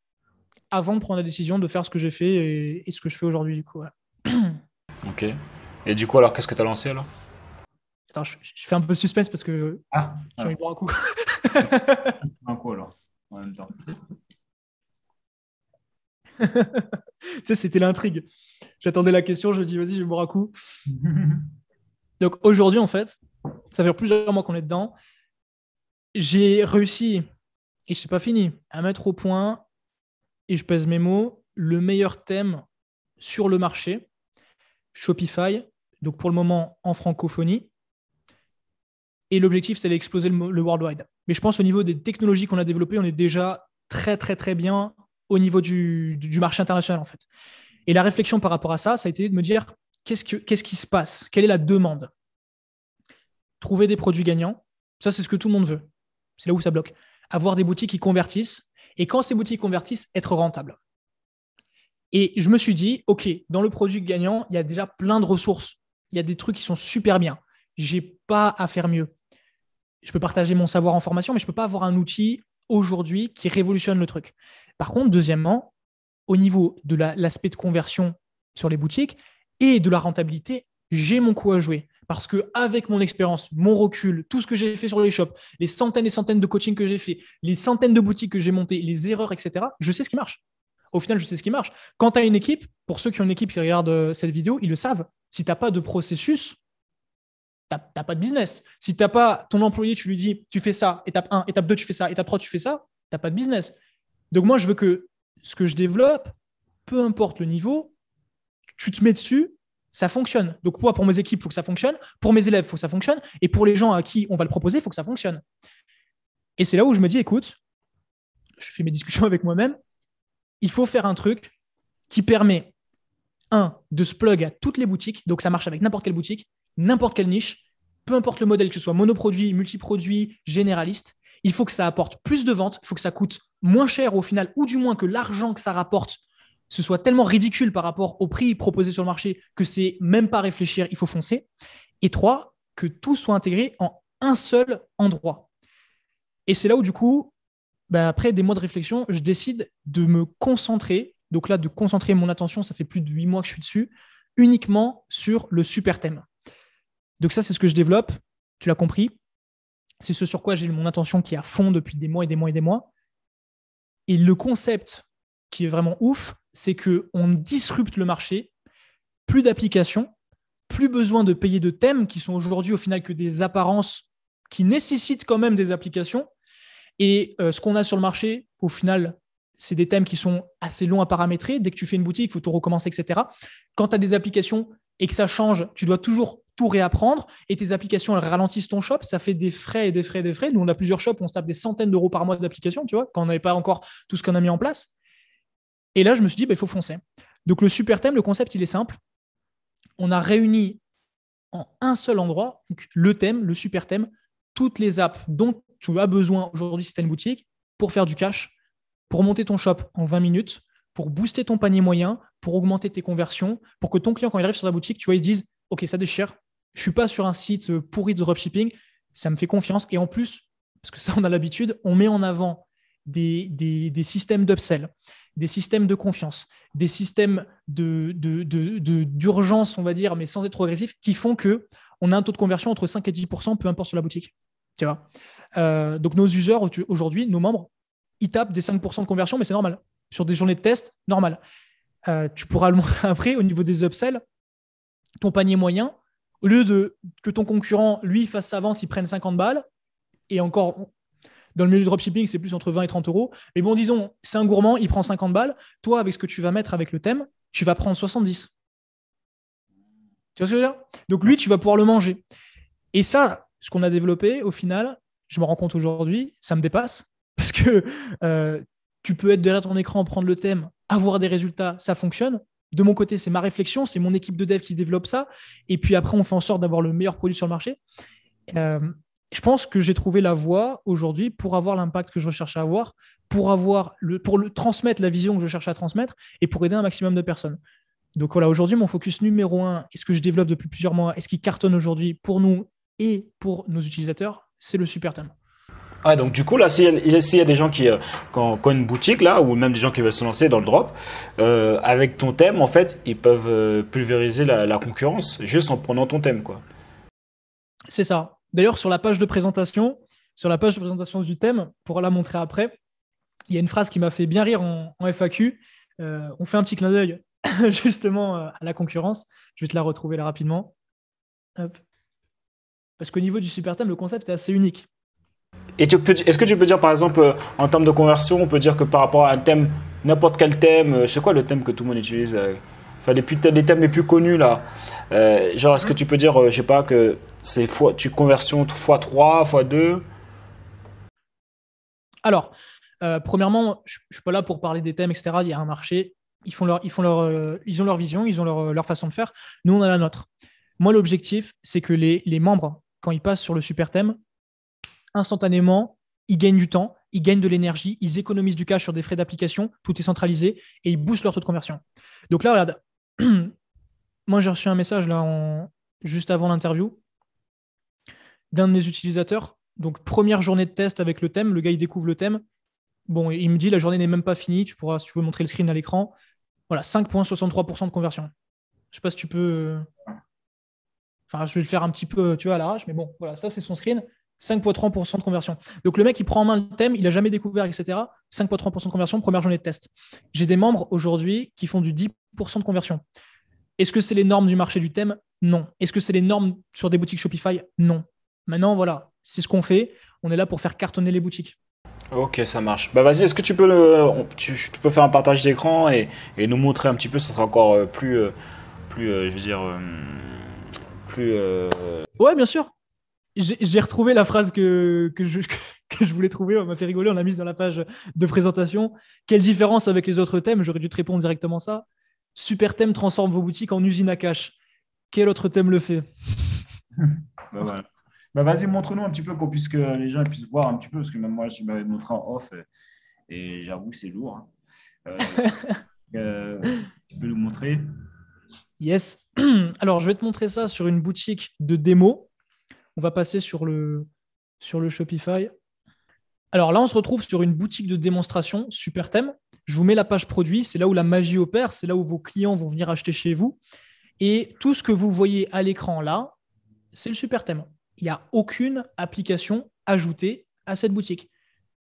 avant de prendre la décision de faire ce que j'ai fait et, ce que je fais aujourd'hui. Du coup, ok. Et du coup, alors, qu'est-ce que tu as lancé alors Attends, je, fais un peu de suspense parce que ah, j'ai envie de boire un coup. un coup alors, en même temps. tu sais, c'était l'intrigue. J'attendais la question, je me dis, vas-y, je vais boire un coup. Donc aujourd'hui, en fait, ça fait plusieurs mois qu'on est dedans. J'ai réussi, et je sais pas fini, à mettre au point, et je pèse mes mots, le meilleur thème sur le marché, Shopify, donc pour le moment en francophonie. Et l'objectif, c'est d'exploser le, le worldwide. Mais je pense au niveau des technologies qu'on a développées, on est déjà très, très, très bien au niveau du, marché international, en fait. Et la réflexion par rapport à ça, ça a été de me dire qu'est-ce qui se passe Quelle est la demande trouver des produits gagnants. Ça, c'est ce que tout le monde veut. C'est là où ça bloque. Avoir des boutiques qui convertissent. Et quand ces boutiques convertissent, être rentable. Et je me suis dit, OK, dans le produit gagnant, il y a déjà plein de ressources. Il y a des trucs qui sont super bien. Je n'ai pas à faire mieux. Je peux partager mon savoir en formation, mais je ne peux pas avoir un outil aujourd'hui qui révolutionne le truc. Par contre, deuxièmement, au niveau de l'aspect de conversion sur les boutiques et de la rentabilité, j'ai mon coup à jouer. Parce que avec mon expérience, mon recul, tout ce que j'ai fait sur les shops, les centaines et centaines de coachings que j'ai fait, les centaines de boutiques que j'ai montées, les erreurs, etc., je sais ce qui marche. Au final, je sais ce qui marche. Quand tu as une équipe, pour ceux qui ont une équipe qui regardent euh, cette vidéo, ils le savent. Si tu n'as pas de processus, tu n'as pas de business. Si tu n'as pas ton employé, tu lui dis, tu fais ça, étape 1, étape 2, tu fais ça, étape 3, tu fais ça, tu n'as pas de business. Donc moi, je veux que ce que je développe, peu importe le niveau, tu te mets dessus ça fonctionne. Donc moi, pour mes équipes, il faut que ça fonctionne. Pour mes élèves, il faut que ça fonctionne. Et pour les gens à qui on va le proposer, il faut que ça fonctionne. Et c'est là où je me dis, écoute, je fais mes discussions avec moi-même, il faut faire un truc qui permet, un, de se plug à toutes les boutiques, donc ça marche avec n'importe quelle boutique, n'importe quelle niche, peu importe le modèle, que ce soit monoproduit, multiproduit, généraliste, il faut que ça apporte plus de ventes, il faut que ça coûte moins cher au final, ou du moins que l'argent que ça rapporte ce soit tellement ridicule par rapport au prix proposé sur le marché que c'est même pas réfléchir, il faut foncer. Et trois, que tout soit intégré en un seul endroit. Et c'est là où, du coup, bah, après des mois de réflexion, je décide de me concentrer. Donc là, de concentrer mon attention, ça fait plus de huit mois que je suis dessus, uniquement sur le super thème. Donc ça, c'est ce que je développe. Tu l'as compris. C'est ce sur quoi j'ai mon attention qui est à fond depuis des mois et des mois et des mois. Et le concept qui est vraiment ouf, c'est qu'on disrupte le marché, plus d'applications, plus besoin de payer de thèmes qui sont aujourd'hui au final que des apparences qui nécessitent quand même des applications. Et euh, ce qu'on a sur le marché, au final, c'est des thèmes qui sont assez longs à paramétrer. Dès que tu fais une boutique, il faut tout recommencer, etc. Quand tu as des applications et que ça change, tu dois toujours tout réapprendre et tes applications elles ralentissent ton shop, ça fait des frais et des frais et des frais. Nous, on a plusieurs shops, on se tape des centaines d'euros par mois d'applications, tu vois, quand on n'avait pas encore tout ce qu'on a mis en place. Et là, je me suis dit, bah, il faut foncer. Donc le super thème, le concept, il est simple. On a réuni en un seul endroit le thème, le super thème, toutes les apps dont tu as besoin aujourd'hui si tu as une boutique pour faire du cash, pour monter ton shop en 20 minutes, pour booster ton panier moyen, pour augmenter tes conversions, pour que ton client, quand il arrive sur ta boutique, tu vois, il se dise Ok, ça déchire, je ne suis pas sur un site euh, pourri de dropshipping, ça me fait confiance. Et en plus, parce que ça, on a l'habitude, on met en avant des, des systèmes d'upsell, des systèmes de confiance, des systèmes d'urgence, de, on va dire, mais sans être trop agressif, qui font que on a un taux de conversion entre 5 et 10 peu importe sur la boutique. Tu vois euh, donc nos users aujourd'hui, nos membres, ils tapent des 5 de conversion, mais c'est normal. Sur des journées de test, normal. Euh, tu pourras le montrer après au niveau des upsells. Ton panier moyen, au lieu de que ton concurrent, lui, fasse sa vente, il prenne 50 balles, et encore, dans le milieu du dropshipping, c'est plus entre 20 et 30 euros. Mais bon, disons, c'est un gourmand, il prend 50 balles. Toi, avec ce que tu vas mettre avec le thème, tu vas prendre 70. Tu vois ce que je veux dire Donc lui, tu vas pouvoir le manger. Et ça, ce qu'on a développé, au final, je me rends compte aujourd'hui, ça me dépasse. Parce que euh, tu peux être derrière ton écran, prendre le thème, avoir des résultats, ça fonctionne. De mon côté, c'est ma réflexion, c'est mon équipe de dev qui développe ça. Et puis après, on fait en sorte d'avoir le meilleur produit sur le marché. Euh, je pense que j'ai trouvé la voie aujourd'hui pour avoir l'impact que je recherche à avoir, pour avoir le, pour transmettre la vision que je cherche à transmettre et pour aider un maximum de personnes. Donc voilà, aujourd'hui, mon focus numéro un, est ce que je développe depuis plusieurs mois, et ce qui cartonne aujourd'hui pour nous et pour nos utilisateurs, c'est le super thème. Ah, donc du coup, là, s'il y, a des gens euh, qui, ont, une boutique, là, ou même des gens qui veulent se lancer dans le drop, euh, avec ton thème, en fait, ils peuvent euh, pulvériser la, la concurrence juste en prenant ton thème, quoi. C'est ça. D'ailleurs, sur la page de présentation, sur la page de présentation du thème, pour la montrer après, il y a une phrase qui m'a fait bien rire en, FAQ. Euh, on fait un petit clin d'œil justement euh, à la concurrence. Je vais te la retrouver là rapidement. Parce qu'au niveau du super thème, le concept est assez unique. Et est-ce que tu peux dire par exemple euh, en termes de conversion, on peut dire que par rapport à un thème, n'importe quel thème, je sais quoi le thème que tout le monde utilise, Enfin, les, thèmes les plus connus là. Euh, genre, est-ce que tu peux dire, euh, je sais pas, que c'est tu conversion fois 3 fois 2 Alors, euh, premièrement, je ne suis pas là pour parler des thèmes, etc. Il y a un marché, ils, font leur, ils, font leur, ils ont leur vision, ils ont leur, leur, façon de faire. Nous, on a la nôtre. Moi, l'objectif, c'est que les, les, membres, quand ils passent sur le super thème, instantanément, ils gagnent du temps, ils gagnent de l'énergie, ils économisent du cash sur des frais d'application, tout est centralisé et ils boostent leur taux de conversion. Donc là, regarde, moi, j'ai reçu un message là juste avant l'interview d'un de mes utilisateurs. Donc, première journée de test avec le thème. Le gars, il découvre le thème. Bon, il me dit la journée n'est même pas finie. Tu pourras, si tu veux, montrer le screen à l'écran. Voilà, 5,63% de conversion. Je sais pas si tu peux. Euh, enfin, je vais le faire un petit peu, tu vois, à l'arrache, mais bon, voilà, ça, c'est son screen. 5,3% de conversion. Donc le mec, il prend en main le thème, il n'a jamais découvert, etc. 5,3% de conversion, première journée de test. J'ai des membres aujourd'hui qui font du 10% de conversion. Est-ce que c'est les normes du marché du thème Non. Est-ce que c'est les normes sur des boutiques Shopify Non. Maintenant, voilà, c'est ce qu'on fait. On est là pour faire cartonner les boutiques. Ok, ça marche. Bah vas-y, est-ce que tu peux, tu, peux faire un partage d'écran et, nous montrer un petit peu, ça sera encore euh, plus, euh, plus euh, je veux dire, plus. Ouais, bien sûr. J'ai retrouvé la phrase que, je, voulais trouver, on m'a fait rigoler, on l'a mise dans la page de présentation. Quelle différence avec les autres thèmes J'aurais dû te répondre directement ça. Super thème transforme vos boutiques en usine à cash. Quel autre thème le fait bah, bah, vas-y, montre-nous un petit peu qu'on puisse que les gens puissent voir un petit peu, parce que même moi, je m'avais montré en off et, j'avoue, c'est lourd. Hein. Euh, euh, tu peux nous montrer Yes. Alors, je vais te montrer ça sur une boutique de démo on va passer sur le, sur le Shopify. Alors là, on se retrouve sur une boutique de démonstration, super thème. Je vous mets la page produit, c'est là où la magie opère, c'est là où vos clients vont venir acheter chez vous. Et tout ce que vous voyez à l'écran là, c'est le super thème. Il n'y a aucune application ajoutée à cette boutique.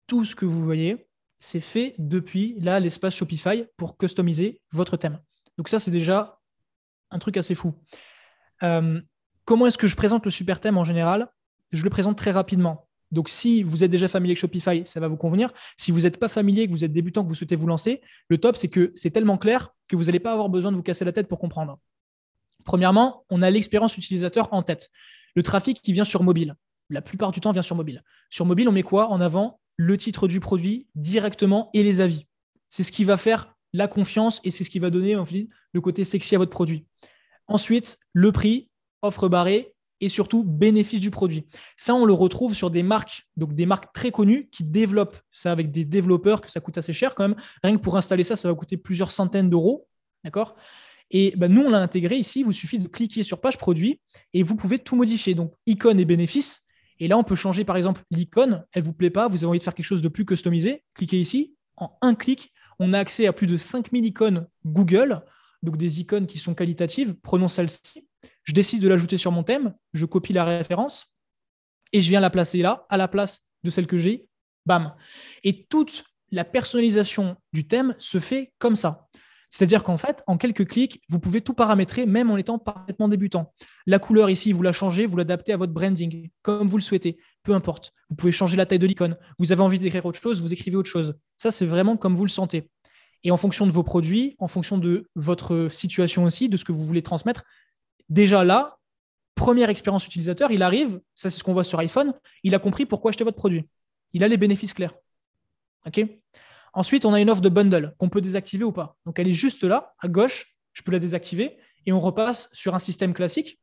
Tout ce que vous voyez, c'est fait depuis là l'espace Shopify pour customiser votre thème. Donc ça, c'est déjà un truc assez fou. Euh, Comment est-ce que je présente le super thème en général Je le présente très rapidement. Donc, si vous êtes déjà familier avec Shopify, ça va vous convenir. Si vous n'êtes pas familier, que vous êtes débutant, que vous souhaitez vous lancer, le top, c'est que c'est tellement clair que vous n'allez pas avoir besoin de vous casser la tête pour comprendre. Premièrement, on a l'expérience utilisateur en tête. Le trafic qui vient sur mobile, la plupart du temps vient sur mobile. Sur mobile, on met quoi en avant Le titre du produit directement et les avis. C'est ce qui va faire la confiance et c'est ce qui va donner le côté sexy à votre produit. Ensuite, le prix offre barrée et surtout bénéfice du produit. Ça, on le retrouve sur des marques, donc des marques très connues qui développent ça avec des développeurs, que ça coûte assez cher quand même. Rien que pour installer ça, ça va coûter plusieurs centaines d'euros. D'accord et bah, nous, on l'a intégré ici. Il vous suffit de cliquer sur page produit et vous pouvez tout modifier. Donc, icône et bénéfice Et là, on peut changer par exemple l'icône. Elle ne vous plaît pas, vous avez envie de faire quelque chose de plus customisé. Cliquez ici. En un clic, on a accès à plus de 5000 icônes Google, donc des icônes qui sont qualitatives. Prenons celle-ci. Je décide de l'ajouter sur mon thème, je copie la référence et je viens la placer là, à la place de celle que j'ai. Bam. Et toute la personnalisation du thème se fait comme ça. C'est-à-dire qu'en fait, en quelques clics, vous pouvez tout paramétrer, même en étant parfaitement débutant. La couleur ici, vous la changez, vous l'adaptez à votre branding, comme vous le souhaitez. Peu importe. Vous pouvez changer la taille de l'icône. Vous avez envie d'écrire autre chose, vous écrivez autre chose. Ça, c'est vraiment comme vous le sentez. Et en fonction de vos produits, en fonction de votre situation aussi, de ce que vous voulez transmettre, Déjà là, première expérience utilisateur, il arrive, ça c'est ce qu'on voit sur iPhone, il a compris pourquoi acheter votre produit. Il a les bénéfices clairs. OK Ensuite, on a une offre de bundle qu'on peut désactiver ou pas. Donc elle est juste là, à gauche, je peux la désactiver et on repasse sur un système classique.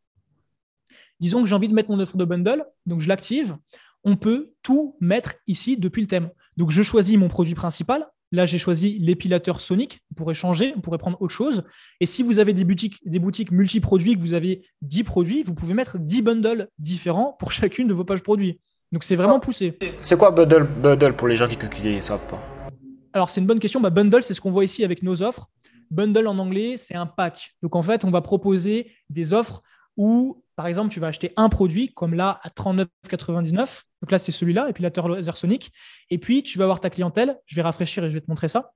Disons que j'ai envie de mettre mon offre de bundle, donc je l'active. On peut tout mettre ici depuis le thème. Donc je choisis mon produit principal, Là, j'ai choisi l'épilateur Sonic. On pourrait changer, on pourrait prendre autre chose. Et si vous avez des boutiques, des boutiques multiproduits, que vous avez 10 produits, vous pouvez mettre 10 bundles différents pour chacune de vos pages produits. Donc c'est vraiment poussé. C'est quoi bundle, bundle pour les gens qui ne savent pas Alors c'est une bonne question. Bah, bundle, c'est ce qu'on voit ici avec nos offres. Bundle en anglais, c'est un pack. Donc en fait, on va proposer des offres où par exemple, tu vas acheter un produit, comme là, à 39,99. Donc là, c'est celui-là, et puis la Laser Sonic. Et puis, tu vas avoir ta clientèle. Je vais rafraîchir et je vais te montrer ça.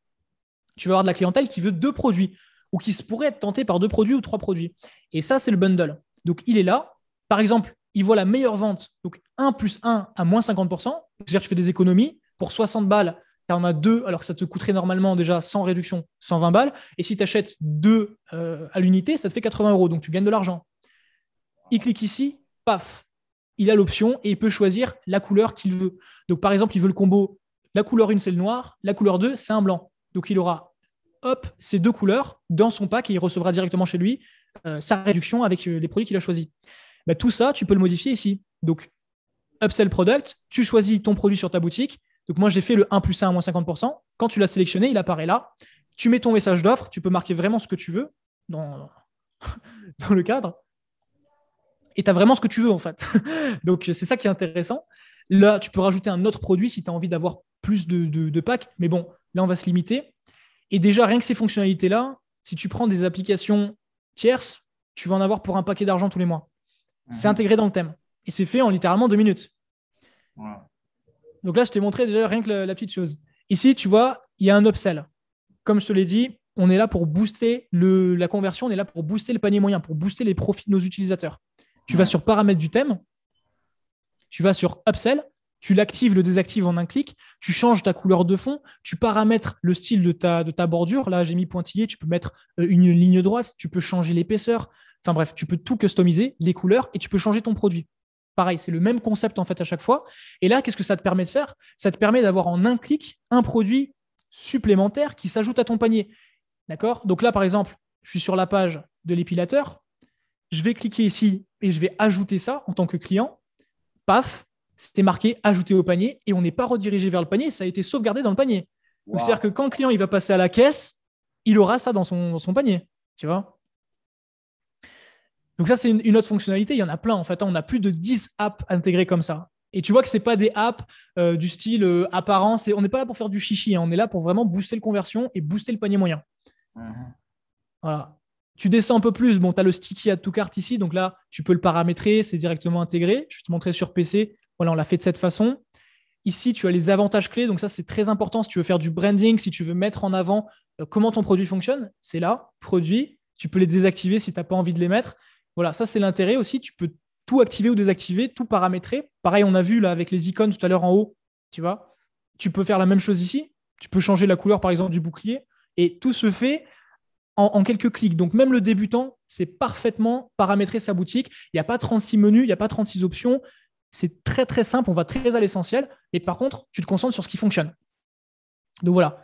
Tu vas avoir de la clientèle qui veut deux produits ou qui se pourrait être tentée par deux produits ou trois produits. Et ça, c'est le bundle. Donc, il est là. Par exemple, il voit la meilleure vente. Donc, 1 plus 1 à moins 50%. C'est-à-dire que tu fais des économies. Pour 60 balles, tu en as deux, alors ça te coûterait normalement déjà sans réduction 120 balles. Et si tu achètes deux euh, à l'unité, ça te fait 80 euros. Donc, tu gagnes de l'argent il clique ici, paf, il a l'option et il peut choisir la couleur qu'il veut. Donc par exemple, il veut le combo, la couleur 1 c'est le noir, la couleur 2 c'est un blanc. Donc il aura, hop, ces deux couleurs dans son pack et il recevra directement chez lui euh, sa réduction avec euh, les produits qu'il a choisis. Bah, tout ça, tu peux le modifier ici. Donc upsell product, tu choisis ton produit sur ta boutique. Donc moi j'ai fait le 1 plus 1 moins 50%. Quand tu l'as sélectionné, il apparaît là. Tu mets ton message d'offre, tu peux marquer vraiment ce que tu veux dans le cadre et tu as vraiment ce que tu veux en fait. Donc c'est ça qui est intéressant. Là, tu peux rajouter un autre produit si tu as envie d'avoir plus de, de, packs, mais bon, là, on va se limiter. Et déjà, rien que ces fonctionnalités-là, si tu prends des applications tierces, tu vas en avoir pour un paquet d'argent tous les mois. Mhm. C'est intégré dans le thème. Et c'est fait en littéralement deux minutes. Donc là, je t'ai montré déjà rien que la, petite chose. Ici, tu vois, il y a un upsell. Comme je te l'ai dit, on est là pour booster le, la conversion, on est là pour booster le panier moyen, pour booster les profits de nos utilisateurs. Tu vas sur paramètres du thème, tu vas sur upsell, tu l'actives, le désactives en un clic, tu changes ta couleur de fond, tu paramètres le style de ta, de ta bordure. Là, j'ai mis pointillé, tu peux mettre euh, une ligne droite, tu peux changer l'épaisseur. Enfin bref, tu peux tout customiser, les couleurs, et tu peux changer ton produit. Pareil, c'est le même concept en fait à chaque fois. Et là, qu'est-ce que ça te permet de faire Ça te permet d'avoir en un clic un produit supplémentaire qui s'ajoute à ton panier. D'accord Donc là, par exemple, je suis sur la page de l'épilateur je vais cliquer ici et je vais ajouter ça en tant que client. Paf, c'était marqué ajouter au panier et on n'est pas redirigé vers le panier, ça a été sauvegardé dans le panier. C'est-à-dire que quand le client il va passer à la caisse, il aura ça dans son, panier. Tu vois Donc, ça, c'est une, autre fonctionnalité. Il y en a plein en fait. On a plus de 10 apps intégrées comme ça. Et tu vois que ce n'est pas des apps euh, du style euh, apparence. on n'est pas là pour faire du chichi. Hein. On est là pour vraiment booster le conversion et booster le panier moyen. Mhm. Voilà. Tu descends un peu plus, bon, tu as le sticky à tout carte ici, donc là, tu peux le paramétrer, c'est directement intégré. Je vais te montrer sur PC, voilà, on l'a fait de cette façon. Ici, tu as les avantages clés, donc ça, c'est très important si tu veux faire du branding, si tu veux mettre en avant euh, comment ton produit fonctionne, c'est là, produit, tu peux les désactiver si tu n'as pas envie de les mettre. Voilà, ça, c'est l'intérêt aussi, tu peux tout activer ou désactiver, tout paramétrer. Pareil, on a vu là avec les icônes tout à l'heure en haut, tu vois, tu peux faire la même chose ici, tu peux changer la couleur par exemple du bouclier, et tout se fait en, quelques clics. Donc même le débutant, c'est parfaitement paramétrer sa boutique. Il n'y a pas 36 menus, il n'y a pas 36 options. C'est très très simple, on va très à l'essentiel. Et par contre, tu te concentres sur ce qui fonctionne. Donc voilà.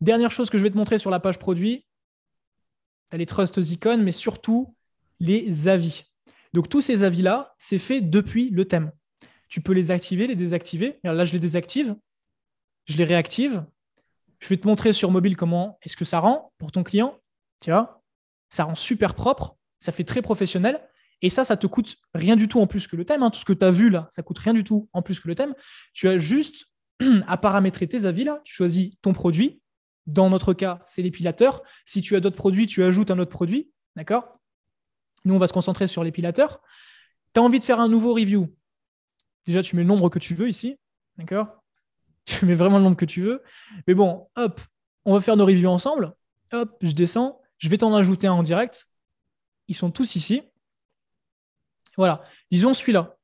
Dernière chose que je vais te montrer sur la page produit, tu as les trust icônes, mais surtout les avis. Donc tous ces avis-là, c'est fait depuis le thème. Tu peux les activer, les désactiver. Là, je les désactive, je les réactive, je vais te montrer sur mobile comment est-ce que ça rend pour ton client. Tu vois, ça rend super propre, ça fait très professionnel. Et ça, ça te coûte rien du tout en plus que le thème. Hein. Tout ce que tu as vu là, ça coûte rien du tout en plus que le thème. Tu as juste à paramétrer tes avis là. Tu choisis ton produit. Dans notre cas, c'est l'épilateur. Si tu as d'autres produits, tu ajoutes un autre produit. D'accord Nous, on va se concentrer sur l'épilateur. Tu as envie de faire un nouveau review. Déjà, tu mets le nombre que tu veux ici. D'accord tu mets vraiment le nombre que tu veux. Mais bon, hop, on va faire nos reviews ensemble. Hop, je descends, je vais t'en ajouter un en direct. Ils sont tous ici. Voilà, disons celui-là.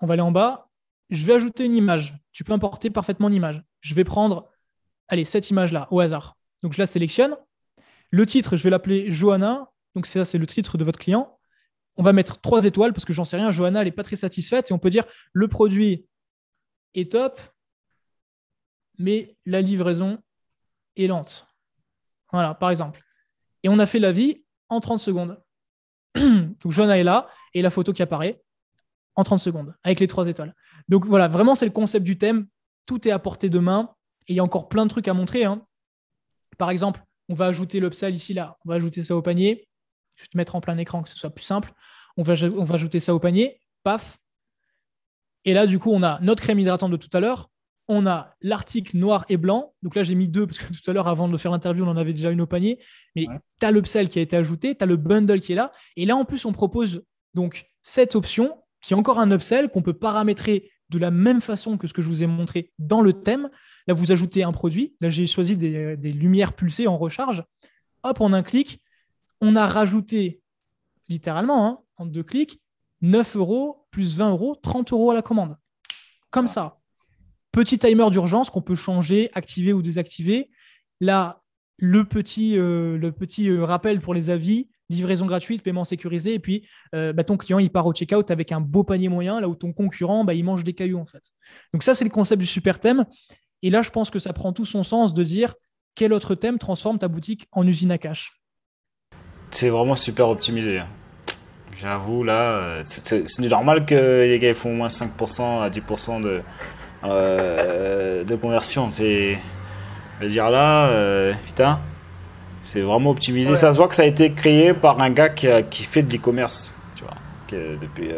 On va aller en bas. Je vais ajouter une image. Tu peux importer parfaitement une image. Je vais prendre, allez, cette image-là au hasard. Donc je la sélectionne. Le titre, je vais l'appeler Johanna. Donc ça, c'est le titre de votre client. On va mettre trois étoiles parce que j'en sais rien. Johanna, elle n'est pas très satisfaite et on peut dire le produit est top, mais la livraison est lente. Voilà, par exemple. Et on a fait la vie en 30 secondes. Donc Jonah est là, et la photo qui apparaît en 30 secondes, avec les trois étoiles. Donc voilà, vraiment, c'est le concept du thème. Tout est à portée de main, et il y a encore plein de trucs à montrer. Hein. Par exemple, on va ajouter l'obsal ici, là. On va ajouter ça au panier. Je vais te mettre en plein écran, que ce soit plus simple. On va, on va ajouter ça au panier. Paf. Et là, du coup, on a notre crème hydratante de tout à l'heure, on a l'article noir et blanc. Donc là, j'ai mis deux parce que tout à l'heure, avant de faire l'interview, on en avait déjà une au panier. Mais tu as le qui a été ajouté, tu as le bundle qui est là. Et là, en plus, on propose donc cette option qui est encore un upsell qu'on peut paramétrer de la même façon que ce que je vous ai montré dans le thème. Là, vous ajoutez un produit. Là, j'ai choisi des, lumières pulsées en recharge. Hop, en un clic, on a rajouté littéralement, hein, en deux clics, 9 euros plus 20 euros, 30 euros à la commande. Comme ah. ça. Petit timer d'urgence qu'on peut changer, activer ou désactiver. Là, le petit, euh, le petit euh, rappel pour les avis, livraison gratuite, paiement sécurisé, et puis euh, bah, ton client, il part au checkout avec un beau panier moyen, là où ton concurrent, bah, il mange des cailloux en fait. Donc ça, c'est le concept du super thème. Et là, je pense que ça prend tout son sens de dire quel autre thème transforme ta boutique en usine à cash. C'est vraiment super optimisé. Hein. J'avoue, là, c'est normal que les gars font au moins 5% à 10% de, euh, de conversion. C'est. dire là, euh, putain, c'est vraiment optimisé. Ça se voit que ça a été créé par un gars qui, fait de l'e-commerce, tu vois, euh, depuis,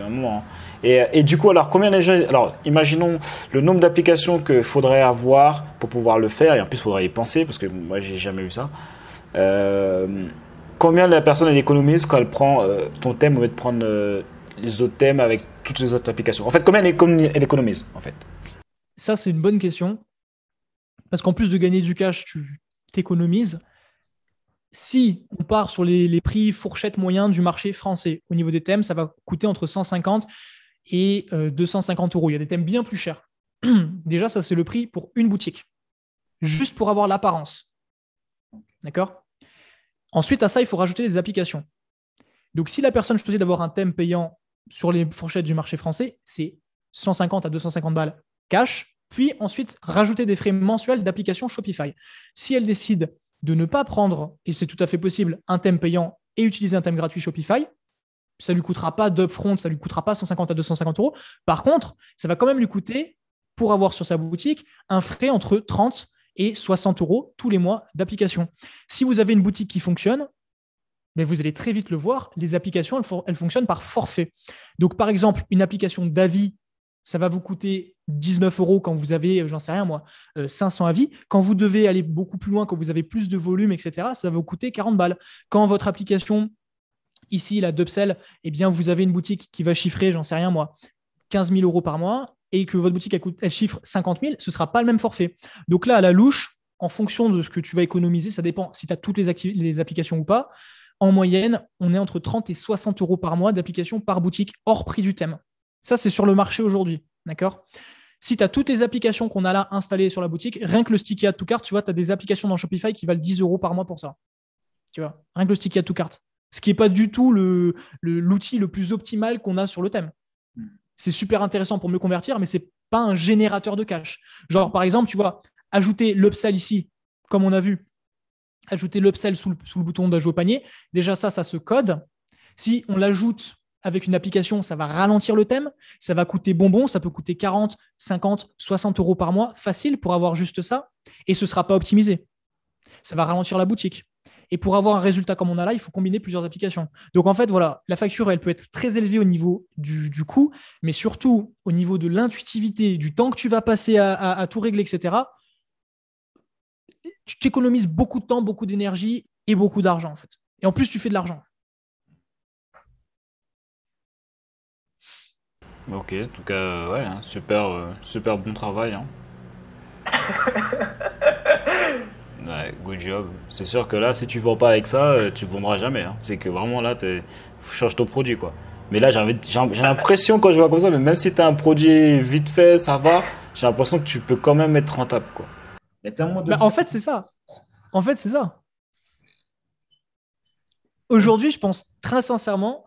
un moment. Hein. Et, du coup, alors combien les Alors, imaginons le nombre d'applications que faudrait avoir pour pouvoir le faire, et en plus, faudrait y penser, parce que moi, j'ai jamais eu ça. combien la personne elle économise quand elle prend ton thème au lieu de prendre les autres thèmes avec toutes les autres applications En fait, combien elle, économise en fait Ça, c'est une bonne question. Parce qu'en plus de gagner du cash, tu t'économises. Si on part sur les, prix fourchette moyen du marché français au niveau des thèmes, ça va coûter entre 150 et 250 euh, euros. Il y a des thèmes bien plus chers. Déjà, ça, c'est le prix pour une boutique. Juste pour avoir l'apparence. D'accord Ensuite, à ça, il faut rajouter des applications. Donc, si la personne choisit d'avoir un thème payant sur les fourchettes du marché français, c'est 150 à 250 balles cash, puis ensuite rajouter des frais mensuels d'application Shopify. Si elle décide de ne pas prendre, et c'est tout à fait possible, un thème payant et utiliser un thème gratuit Shopify, ça lui coûtera pas d'upfront, ça lui coûtera pas 150 à 250 euros. Par contre, ça va quand même lui coûter, pour avoir sur sa boutique, un frais entre 30 et 60 euros tous les mois d'application. Si vous avez une boutique qui fonctionne, mais vous allez très vite le voir, les applications, elles, fonctionnent par forfait. Donc, par exemple, une application d'avis, ça va vous coûter 19 euros quand vous avez, euh, j'en sais rien moi, 500 euh, avis. Quand vous devez aller beaucoup plus loin, quand vous avez plus de volume, etc., ça va vous coûter 40 balles. Quand votre application, ici, la Dubsell, eh bien, vous avez une boutique qui va chiffrer, j'en sais rien moi, 15 000 euros par mois et que votre boutique, elle, chiffre 50 000, ce ne sera pas le même forfait. Donc là, à la louche, en fonction de ce que tu vas économiser, ça dépend si tu as toutes les, applications ou pas en moyenne, on est entre 30 et 60 euros par mois d'applications par boutique hors prix du thème. Ça, c'est sur le marché aujourd'hui. D'accord Si tu as toutes les applications qu'on a là installées sur la boutique, rien que le sticky à tout cart, tu vois, tu as des applications dans Shopify qui valent 10 euros par mois pour ça. Tu vois, rien que le sticky à tout cart. Ce qui n'est pas du tout l'outil le, le, plus optimal qu'on a sur le thème. Hmm. C'est super intéressant pour mieux convertir, mais ce n'est pas un générateur de cash. Genre, par exemple, tu vois, ajouter l'upsell ici, comme on a vu, ajouter l'upsell sous le, bouton d'ajout au panier. Déjà, ça, ça se code. Si on l'ajoute avec une application, ça va ralentir le thème, ça va coûter bonbon, ça peut coûter 40, 50, 60 euros par mois, facile pour avoir juste ça, et ce ne sera pas optimisé. Ça va ralentir la boutique. Et pour avoir un résultat comme on a là, il faut combiner plusieurs applications. Donc en fait, voilà, la facture, elle peut être très élevée au niveau du, coût, mais surtout au niveau de l'intuitivité, du temps que tu vas passer à tout régler, etc tu t'économises beaucoup de temps, beaucoup d'énergie et beaucoup d'argent en fait. Et en plus, tu fais de l'argent. Ok, en tout cas, euh, ouais, hein, super, euh, super bon travail. Hein. ouais, good job. C'est sûr que là, si tu vends pas avec ça, euh, tu vendras jamais. Hein. C'est que vraiment là, tu changes ton produit quoi. Mais là, j'ai l'impression quand je vois comme ça, mais même si tu as un produit vite fait, ça va, j'ai l'impression que tu peux quand même être rentable quoi. Bah, en fait, c'est ça. En fait, c'est ça. Aujourd'hui, je pense très sincèrement,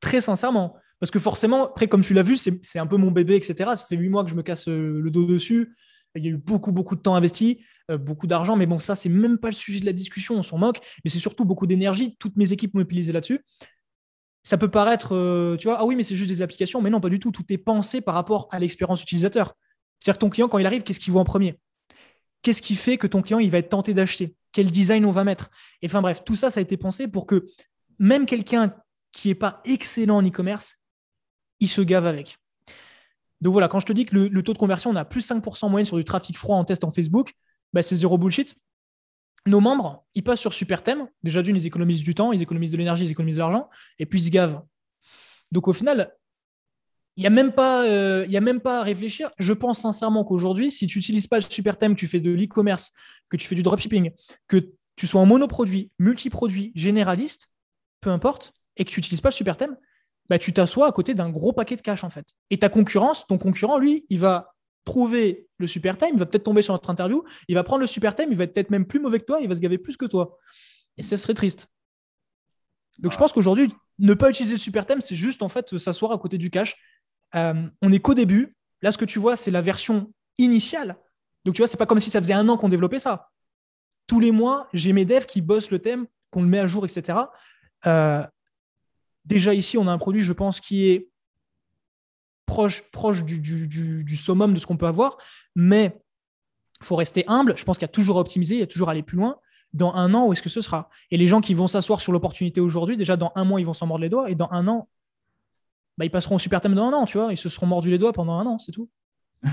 très sincèrement, parce que forcément, après, comme tu l'as vu, c'est un peu mon bébé, etc. Ça fait huit mois que je me casse euh, le dos dessus. Il y a eu beaucoup, beaucoup de temps investi, euh, beaucoup d'argent, mais bon, ça, c'est même pas le sujet de la discussion, on s'en moque, mais c'est surtout beaucoup d'énergie. Toutes mes équipes m'ont utilisé là-dessus. Ça peut paraître, euh, tu vois, ah oui, mais c'est juste des applications, mais non, pas du tout. Tout est pensé par rapport à l'expérience utilisateur. C'est-à-dire que ton client, quand il arrive, qu'est-ce qu'il voit en premier Qu'est-ce qui fait que ton client il va être tenté d'acheter Quel design on va mettre Et enfin bref, tout ça, ça a été pensé pour que même quelqu'un qui n'est pas excellent en e-commerce, il se gave avec. Donc voilà, quand je te dis que le, taux de conversion, on a plus 5% en moyenne sur du trafic froid en test en Facebook, bah, c'est zéro bullshit. Nos membres, ils passent sur super thème. Déjà d'une, ils économisent du temps, ils économisent de l'énergie, ils économisent de l'argent, et puis ils se gavent. Donc au final, il n'y a, même pas, euh, a même pas à réfléchir. Je pense sincèrement qu'aujourd'hui, si tu n'utilises pas le super thème, que tu fais de l'e-commerce, que tu fais du dropshipping, que tu sois en monoproduit, multiproduit, généraliste, peu importe, et que tu n'utilises pas le super thème, bah, tu t'assois à côté d'un gros paquet de cash en fait. Et ta concurrence, ton concurrent, lui, il va trouver le super thème, il va peut-être tomber sur notre interview, il va prendre le super thème, il va être peut-être même plus mauvais que toi, il va se gaver plus que toi. Et ce serait triste. Donc je pense qu'aujourd'hui, ne pas utiliser le super thème, c'est juste en fait s'asseoir à côté du cash euh, on n'est qu'au début. Là, ce que tu vois, c'est la version initiale. Donc, tu vois, c'est pas comme si ça faisait un an qu'on développait ça. Tous les mois, j'ai mes devs qui bossent le thème, qu'on le met à jour, etc. Euh, déjà ici, on a un produit, je pense, qui est proche, proche du, du, du summum de ce qu'on peut avoir, mais il faut rester humble. Je pense qu'il y a toujours à optimiser, il y a toujours à aller plus loin. Dans un an, où est-ce que ce sera Et les gens qui vont s'asseoir sur l'opportunité aujourd'hui, déjà dans un mois, ils vont s'en mordre les doigts, et dans un an, bah, ils passeront au super thème dans un an, tu vois. Ils se seront mordus les doigts pendant un an, c'est tout.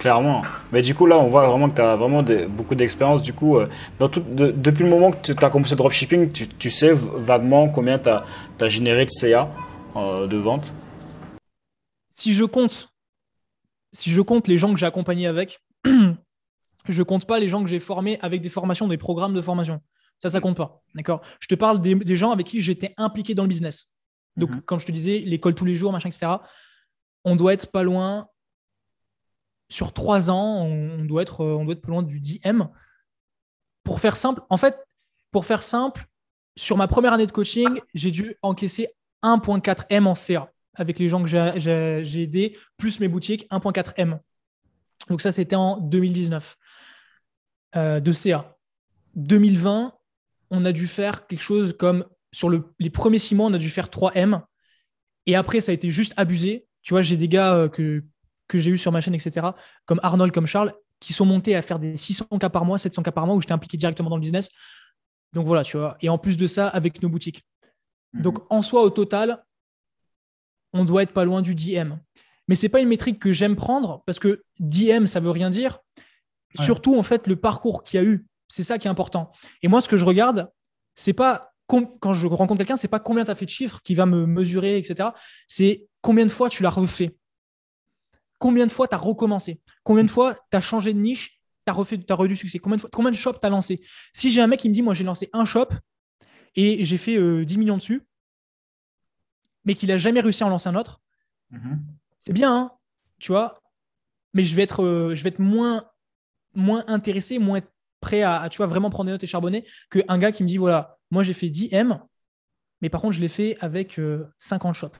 Clairement. Mais du coup, là, on voit vraiment que tu as vraiment beaucoup d'expérience. Du coup, euh, depuis le moment que tu as commencé le dropshipping, tu, sais vaguement combien tu as, généré de CA euh, de vente Si je compte, si je compte les gens que j'ai accompagnés avec, je compte pas les gens que j'ai formés avec des formations, des programmes de formation. Ça, ça compte pas. D'accord Je te parle des gens avec qui j'étais impliqué dans le business. Donc, mhm. comme je te disais, l'école tous les jours, machin, etc. On doit être pas loin, sur trois ans, on, doit être, euh, on doit être plus loin du 10M. Pour faire simple, en fait, pour faire simple, sur ma première année de coaching, j'ai dû encaisser 1.4M en CA avec les gens que j'ai aidés, plus mes boutiques, 1.4M. Donc ça, c'était en 2019 euh, de CA. 2020, on a dû faire quelque chose comme sur les premiers six mois, on a dû faire 3M. Et après, ça a été juste abusé. Tu vois, j'ai des gars euh, que, que j'ai eu sur ma chaîne, etc., comme Arnold, comme Charles, qui sont montés à faire des 600 cas par mois, 700 cas par mois, où j'étais impliqué directement dans le business. Donc voilà, tu vois. Et en plus de ça, avec nos boutiques. Mhm. Donc en soi, au total, on doit être pas loin du 10M. Mais c'est pas une métrique que j'aime prendre parce que 10M, ça veut rien dire. Surtout, en fait, le parcours qu'il y a eu, c'est ça qui est important. Et moi, ce que je regarde, c'est pas quand je rencontre quelqu'un, c'est pas combien tu as fait de chiffres qui va me mesurer, etc. C'est combien de fois tu l'as refait. Combien de fois tu as recommencé. Combien de fois tu as changé de niche, tu as refait, tu as succès. Combien de, fois, combien de shops tu as lancé. Si j'ai un mec qui me dit, moi j'ai lancé un shop et j'ai fait 10 euh, millions dessus, mais qu'il n'a jamais réussi à en lancer un autre, mm-hmm. c'est bien, hein, tu vois. Mais je vais être, euh, je vais être moins, moins intéressé, moins prêt à, tu vois, vraiment prendre des notes et charbonner qu'un gars qui me dit, voilà, moi, j'ai fait 10 M, mais par contre, je l'ai fait avec 50 euh, shops.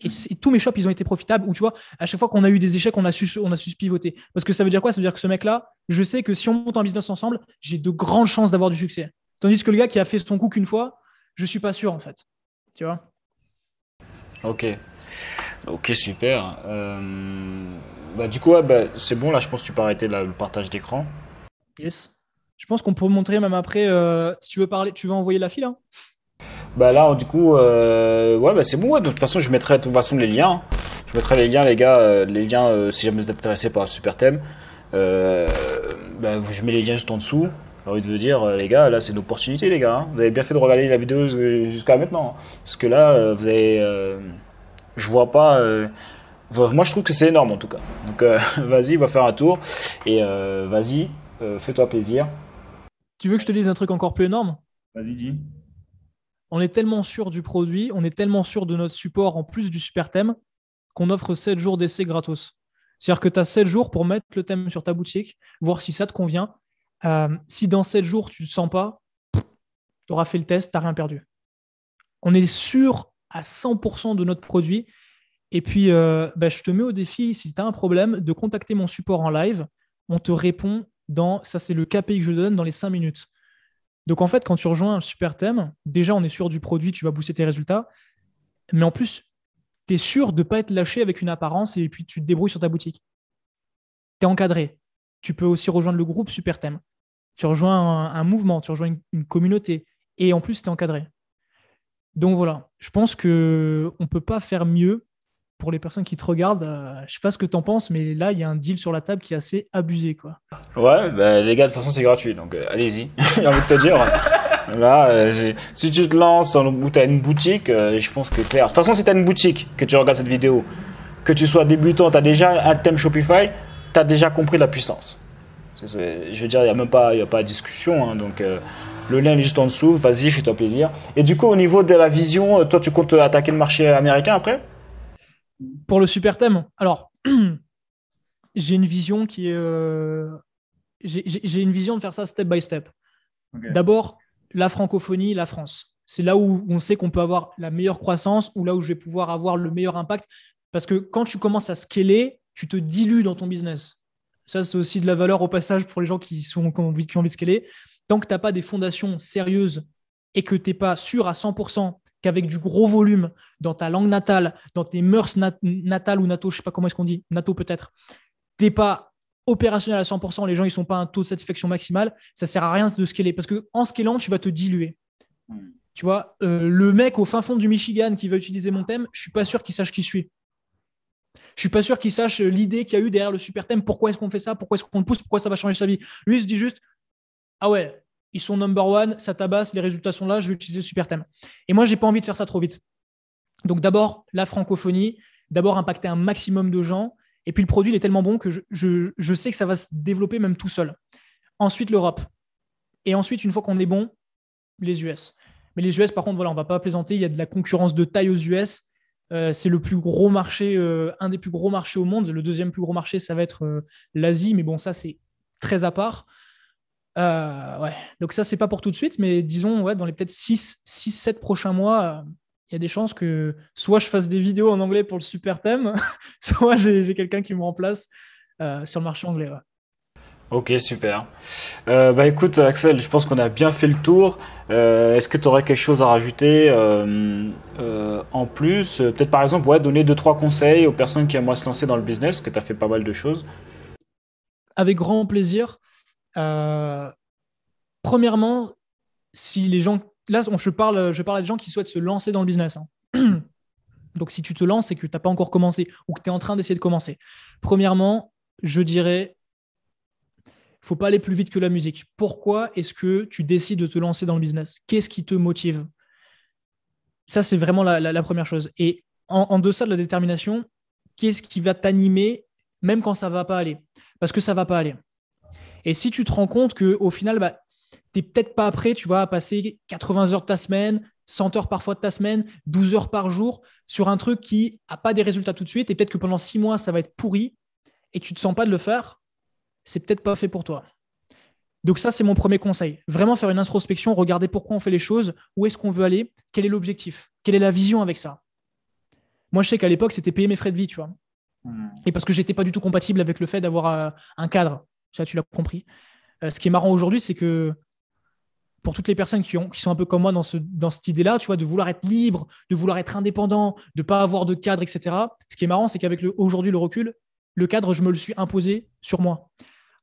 Et, hmm. tous mes shops, ils ont été profitables. Ou tu vois, à chaque fois qu'on a eu des échecs, on a su, on a su se pivoter. Parce que ça veut dire quoi Ça veut dire que ce mec-là, je sais que si on monte en business ensemble, j'ai de grandes chances d'avoir du succès. Tandis que le gars qui a fait son coup qu'une fois, je suis pas sûr en fait. Tu vois Ok. Ok, super. Euh, bah, du coup, bah, c'est bon, là, je pense que tu peux arrêter le partage d'écran. Yes je pense qu'on peut montrer même après, euh, si tu veux parler, tu vas envoyer la file hein Bah là, du coup, euh, ouais, bah c'est bon, de toute façon, je mettrai de toute façon les liens. Hein. Je mettrai les liens, les gars, euh, les liens, si jamais vous êtes intéressé par un super thème, bah, je mets les liens juste en dessous. J'ai envie de vous dire, les gars, là, c'est une opportunité, les gars. Hein. Vous avez bien fait de regarder la vidéo jusqu'à maintenant. Hein. Parce que là, vous avez. je vois pas. Moi, je trouve que c'est énorme en tout cas. Donc, vas-y, va faire un tour et vas-y, fais-toi plaisir. Tu veux que je te dise un truc encore plus énorme Vas-y, On est tellement sûr du produit, on est tellement sûr de notre support en plus du super thème qu'on offre 7 jours d'essai gratos. C'est-à-dire que tu as 7 jours pour mettre le thème sur ta boutique, voir si ça te convient. Euh, si dans 7 jours, tu ne te sens pas, tu auras fait le test, tu n'as rien perdu. On est sûr à 100% de notre produit. Et puis, euh, bah, je te mets au défi, si tu as un problème, de contacter mon support en live. On te répond ça c'est le KPI que je donne dans les 5 minutes. Donc en fait, quand tu rejoins un super thème, déjà on est sûr du produit, tu vas booster tes résultats, mais en plus, tu es sûr de ne pas être lâché avec une apparence et puis tu te débrouilles sur ta boutique. Tu es encadré. Tu peux aussi rejoindre le groupe super thème. Tu rejoins un, mouvement, tu rejoins une, communauté et en plus, tu es encadré. Donc voilà, je pense qu'on ne peut pas faire mieux pour les personnes qui te regardent, je euh, je sais pas ce que tu en penses, mais là, il y a un deal sur la table qui est assez abusé, quoi. Ouais, bah, les gars, de toute façon, c'est gratuit, donc euh, allez-y. j'ai envie de te dire. Là, euh, si tu te lances dans le... t'as une boutique, je pense que clair. De toute façon, si t'as une boutique que tu regardes cette vidéo, que tu sois débutant, t'as déjà un thème Shopify, t'as déjà compris la puissance. je veux dire, il n'y a même pas, y a pas de discussion, hein, donc. Le lien est juste en dessous, vas-y, fais-toi plaisir. Et du coup, au niveau de la vision, toi, tu comptes attaquer le marché américain après pour le super thème, alors j'ai une vision qui est. Euh, j'ai une vision de faire ça step by step. D'abord, la francophonie, la France. C'est là où on sait qu'on peut avoir la meilleure croissance ou là où je vais pouvoir avoir le meilleur impact. Parce que quand tu commences à scaler, tu te dilues dans ton business. Ça, c'est aussi de la valeur au passage pour les gens qui, sont, qui ont, envie, qui ont envie de scaler. Tant que tu n'as pas des fondations sérieuses et que tu n'es pas sûr à 100% qu'avec du gros volume dans ta langue natale, dans tes mœurs natales ou nato, je sais pas comment est-ce qu'on dit, nato peut-être, t'es pas opérationnel à 100%, les gens ils sont pas à un taux de satisfaction maximale, ça sert à rien de scaler parce que en scalant tu vas te diluer. Hmm. Tu vois, euh, le mec au fin fond du Michigan qui va utiliser mon thème, je suis pas sûr qu'il sache qui je suis. Je suis pas sûr qu'il sache l'idée qu'il y a eu derrière le super thème. Pourquoi est-ce qu'on fait ça Pourquoi est-ce qu'on le pousse Pourquoi ça va changer sa vie Lui, il se dit juste Ah ouais, ils sont number one, ça tabasse, les résultats sont là, je vais utiliser super thème. Et moi, je j'ai pas envie de faire ça trop vite. Donc d'abord, la francophonie, d'abord impacter un maximum de gens, et puis le produit, il est tellement bon que je, sais que ça va se développer même tout seul. Ensuite, l'Europe. Et ensuite, une fois qu'on est bon, les US. Mais les US, par contre, voilà, on va pas plaisanter, il y a de la concurrence de taille aux US. Euh, c'est le plus gros marché, euh, un des plus gros marchés au monde. Le deuxième plus gros marché, ça va être euh, l'Asie, mais bon, ça, c'est très à part. Euh, ouais. Donc ça, c'est pas pour tout de suite, mais disons, dans les peut-être 6-7 prochains mois, euh, il y a des chances que soit je fasse des vidéos en anglais pour le super thème, soit j'ai quelqu'un qui me remplace euh, sur le marché anglais. Ok, super. bah écoute, Axel, je pense qu'on a bien fait le tour. Est-ce que tu aurais quelque chose à rajouter en plus Peut-être par exemple, donner 2-3 conseils aux personnes qui aimeraient se lancer dans le business, que tu as fait pas mal de choses. Avec grand plaisir. Euh, premièrement, si les gens. Là, je, parle, je parle à des gens qui souhaitent se lancer dans le business. Hein. Donc, si tu te lances et que tu n'as pas encore commencé ou que tu es en train d'essayer de commencer, premièrement, je dirais faut pas aller plus vite que la musique. Pourquoi est-ce que tu décides de te lancer dans le business Qu'est-ce qui te motive Ça, c'est vraiment la, première chose. Et en, en deçà de la détermination, qu'est-ce qui va t'animer même quand ça va pas aller Parce que ça va pas aller. Et si tu te rends compte qu'au final, bah, tu n'es peut-être pas prêt, tu vois, à passer 80 heures de ta semaine, 100 heures parfois de ta semaine, 12 heures par jour sur un truc qui n'a pas des résultats tout de suite et peut-être que pendant 6 mois, ça va être pourri et tu ne te sens pas de le faire, c'est peut-être pas fait pour toi. Donc ça, c'est mon premier conseil. Vraiment faire une introspection, regarder pourquoi on fait les choses, où est-ce qu'on veut aller, quel est l'objectif, quelle est la vision avec ça. Moi, je sais qu'à l'époque, c'était payer mes frais de vie, tu vois. Hmm. Et parce que j'étais pas du tout compatible avec le fait d'avoir euh, un cadre. Ça, tu l'as compris. Euh, ce qui est marrant aujourd'hui, c'est que pour toutes les personnes qui, sont un peu comme moi dans, cette idée-là, tu vois, de vouloir être libre, de vouloir être indépendant, de ne pas avoir de cadre, etc. Ce qui est marrant, c'est qu'avec aujourd'hui le recul, le cadre, je me le suis imposé sur moi.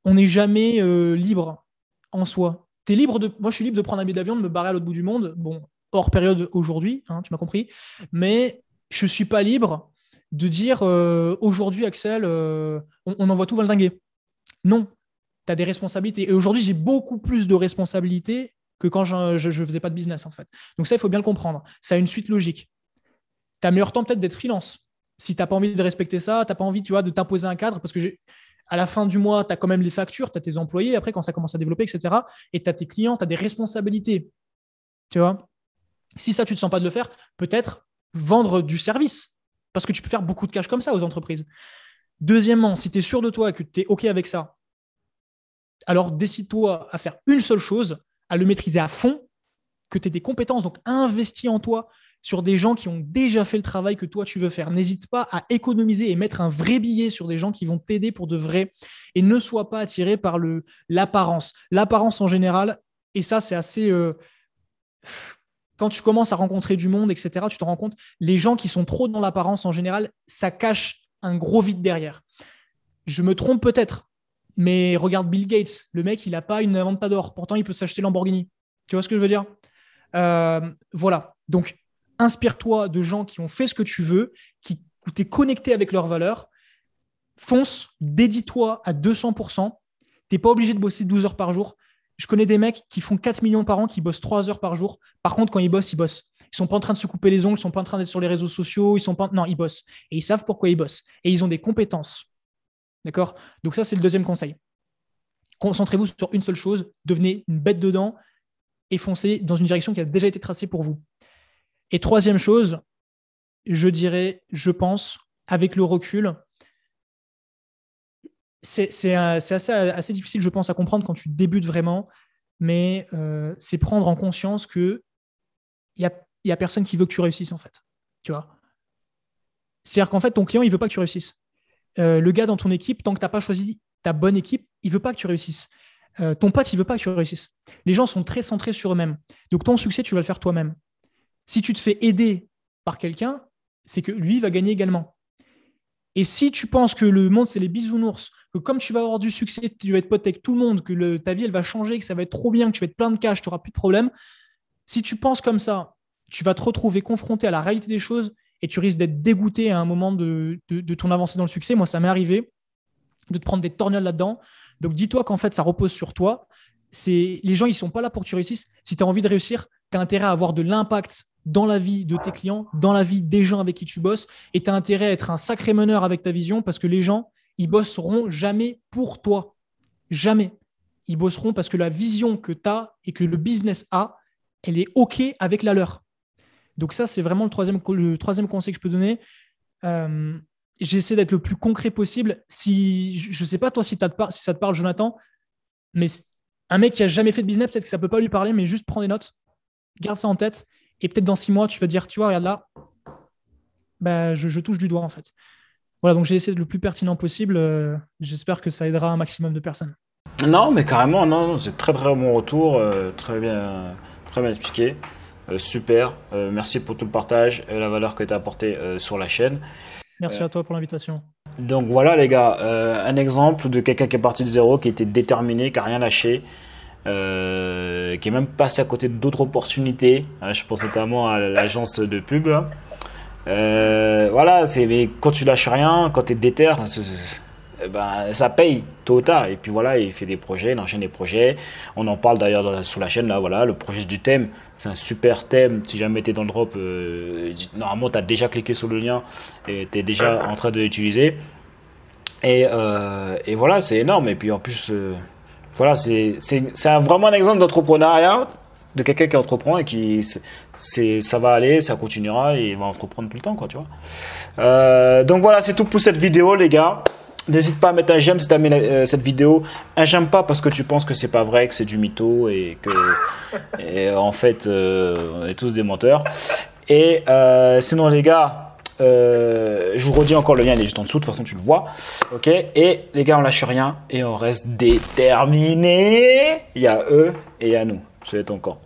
On n'est jamais euh, libre en soi. Es libre de, moi, je suis libre de prendre un billet d'avion, de me barrer à l'autre bout du monde. Bon, hors période aujourd'hui, hein, tu m'as compris. Mais je suis pas libre de dire euh, aujourd'hui, Axel, on, on, envoie tout valdinguer. Non, tu des responsabilités. Et aujourd'hui, j'ai beaucoup plus de responsabilités que quand je ne faisais pas de business, en fait. Donc ça, il faut bien le comprendre. Ça a une suite logique. Tu as meilleur temps peut-être d'être freelance. Si tu n'as pas envie de respecter ça, tu n'as pas envie tu vois, de t'imposer un cadre, parce que à la fin du mois, tu as quand même les factures, tu as tes employés, après, quand ça commence à développer, etc., et tu as tes clients, tu as des responsabilités. Tu vois Si ça, tu ne te sens pas de le faire, peut-être vendre du service, parce que tu peux faire beaucoup de cash comme ça aux entreprises. Deuxièmement, si tu es sûr de toi que tu es OK avec ça, alors décide-toi à faire une seule chose, à le maîtriser à fond, que tu aies des compétences, donc investis en toi sur des gens qui ont déjà fait le travail que toi tu veux faire. N'hésite pas à économiser et mettre un vrai billet sur des gens qui vont t'aider pour de vrai et ne sois pas attiré par le l'apparence. L'apparence en général, et ça c'est assez... Euh, quand tu commences à rencontrer du monde, etc., tu te rends compte, les gens qui sont trop dans l'apparence en général, ça cache un gros vide derrière. Je me trompe peut-être, mais regarde Bill Gates, le mec, il n'a pas une vente pas d'or. Pourtant, il peut s'acheter Lamborghini. Tu vois ce que je veux dire euh, Voilà. Donc, inspire-toi de gens qui ont fait ce que tu veux, qui, t'es connecté avec leurs valeurs. Fonce, dédie-toi à 200%. Tu n'es pas obligé de bosser 12 heures par jour. Je connais des mecs qui font 4 millions par an, qui bossent 3 heures par jour. Par contre, quand ils bossent, ils bossent. Ils sont pas en train de se couper les ongles, ils sont pas en train d'être sur les réseaux sociaux, ils sont pas non, ils bossent et ils savent pourquoi ils bossent et ils ont des compétences D'accord Donc ça, c'est le deuxième conseil. Concentrez-vous sur une seule chose, devenez une bête dedans et foncez dans une direction qui a déjà été tracée pour vous. Et troisième chose, je dirais, je pense, avec le recul, c'est euh, assez, assez, difficile, je pense, à comprendre quand tu débutes vraiment, mais euh, c'est prendre en conscience que il n'y a, y a personne qui veut que tu réussisses, en fait. Tu vois C'est-à-dire qu'en fait, ton client, il veut pas que tu réussisses. Euh, le gars dans ton équipe, tant que tu n'as pas choisi ta bonne équipe, il veut pas que tu réussisses. Euh, ton pote, il veut pas que tu réussisses. Les gens sont très centrés sur eux-mêmes. Donc ton succès, tu vas le faire toi-même. Si tu te fais aider par quelqu'un, c'est que lui va gagner également. Et si tu penses que le monde, c'est les bisounours, que comme tu vas avoir du succès, tu vas être pote avec tout le monde, que ta vie, elle va changer, que ça va être trop bien, que tu vas être plein de cash, tu n'auras plus de problème, si tu penses comme ça, tu vas te retrouver confronté à la réalité des choses et tu risques d'être dégoûté à un moment de, ton avancée dans le succès. Moi, ça m'est arrivé de te prendre des tornades là-dedans. Donc dis-toi qu'en fait, ça repose sur toi. C'est Les gens, ils sont pas là pour que tu réussisses. Si tu as envie de réussir, tu as intérêt à avoir de l'impact dans la vie de tes clients, dans la vie des gens avec qui tu bosses, et tu as intérêt à être un sacré meneur avec ta vision parce que les gens, ils bosseront jamais pour toi. Jamais. Ils bosseront parce que la vision que tu as et que le business a, elle est OK avec la leur. Donc ça, c'est vraiment le troisième, le troisième conseil que je peux donner. Euh, j'essaie d'être le plus concret possible. Si, je ne sais pas toi si, si ça te parle, Jonathan, mais un mec qui a jamais fait de business, peut-être que ça ne peut pas lui parler, mais juste prends des notes, garde ça en tête, et peut-être dans six mois, tu vas dire, tu vois, regarde là, ben je, touche du doigt en fait. Voilà, donc j'ai essayé de le plus pertinent possible. Euh, j'espère que ça aidera un maximum de personnes. Non, mais carrément, non, c'est très très bon retour, euh, très bien, très bien expliqué. Euh, super. Euh, merci pour tout le partage et la valeur que tu as apportée euh, sur la chaîne. Merci à toi pour l'invitation. Donc voilà les gars, un exemple de quelqu'un qui est parti de zéro, qui était déterminé, qui n'a rien lâché, qui est même passé à côté d'autres opportunités. Hein, je pense notamment à l'agence de pub. voilà, c'est quand tu lâches rien, quand tu es déterminé. Eh ben, ça paye tôt ou tard. Et puis voilà, il fait des projets, il enchaîne des projets. On en parle d'ailleurs sous la chaîne, là, voilà, le projet du thème. C'est un super thème. Si jamais tu es dans le drop, euh, normalement, tu as déjà cliqué sur le lien et tu es déjà en train de l'utiliser. Euh, et, voilà, c'est énorme. Et puis en plus, euh, voilà, c'est vraiment un exemple d'entrepreneuriat de quelqu'un qui entreprend et qui c'est ça va aller ça continuera et il va entreprendre tout le temps quoi tu vois donc voilà c'est tout pour cette vidéo les gars N'hésite pas à mettre un j'aime si t'as aimé euh, cette vidéo. Un j'aime pas parce que tu penses que c'est pas vrai, que c'est du mytho et que en fait euh, on est tous des menteurs. Et euh, sinon les gars, je vous redis encore le lien, il est juste en dessous, de toute façon tu le vois. Ok Et les gars, on lâche rien et on reste déterminés. Il y a eux et il y a nous. C'est ton camp.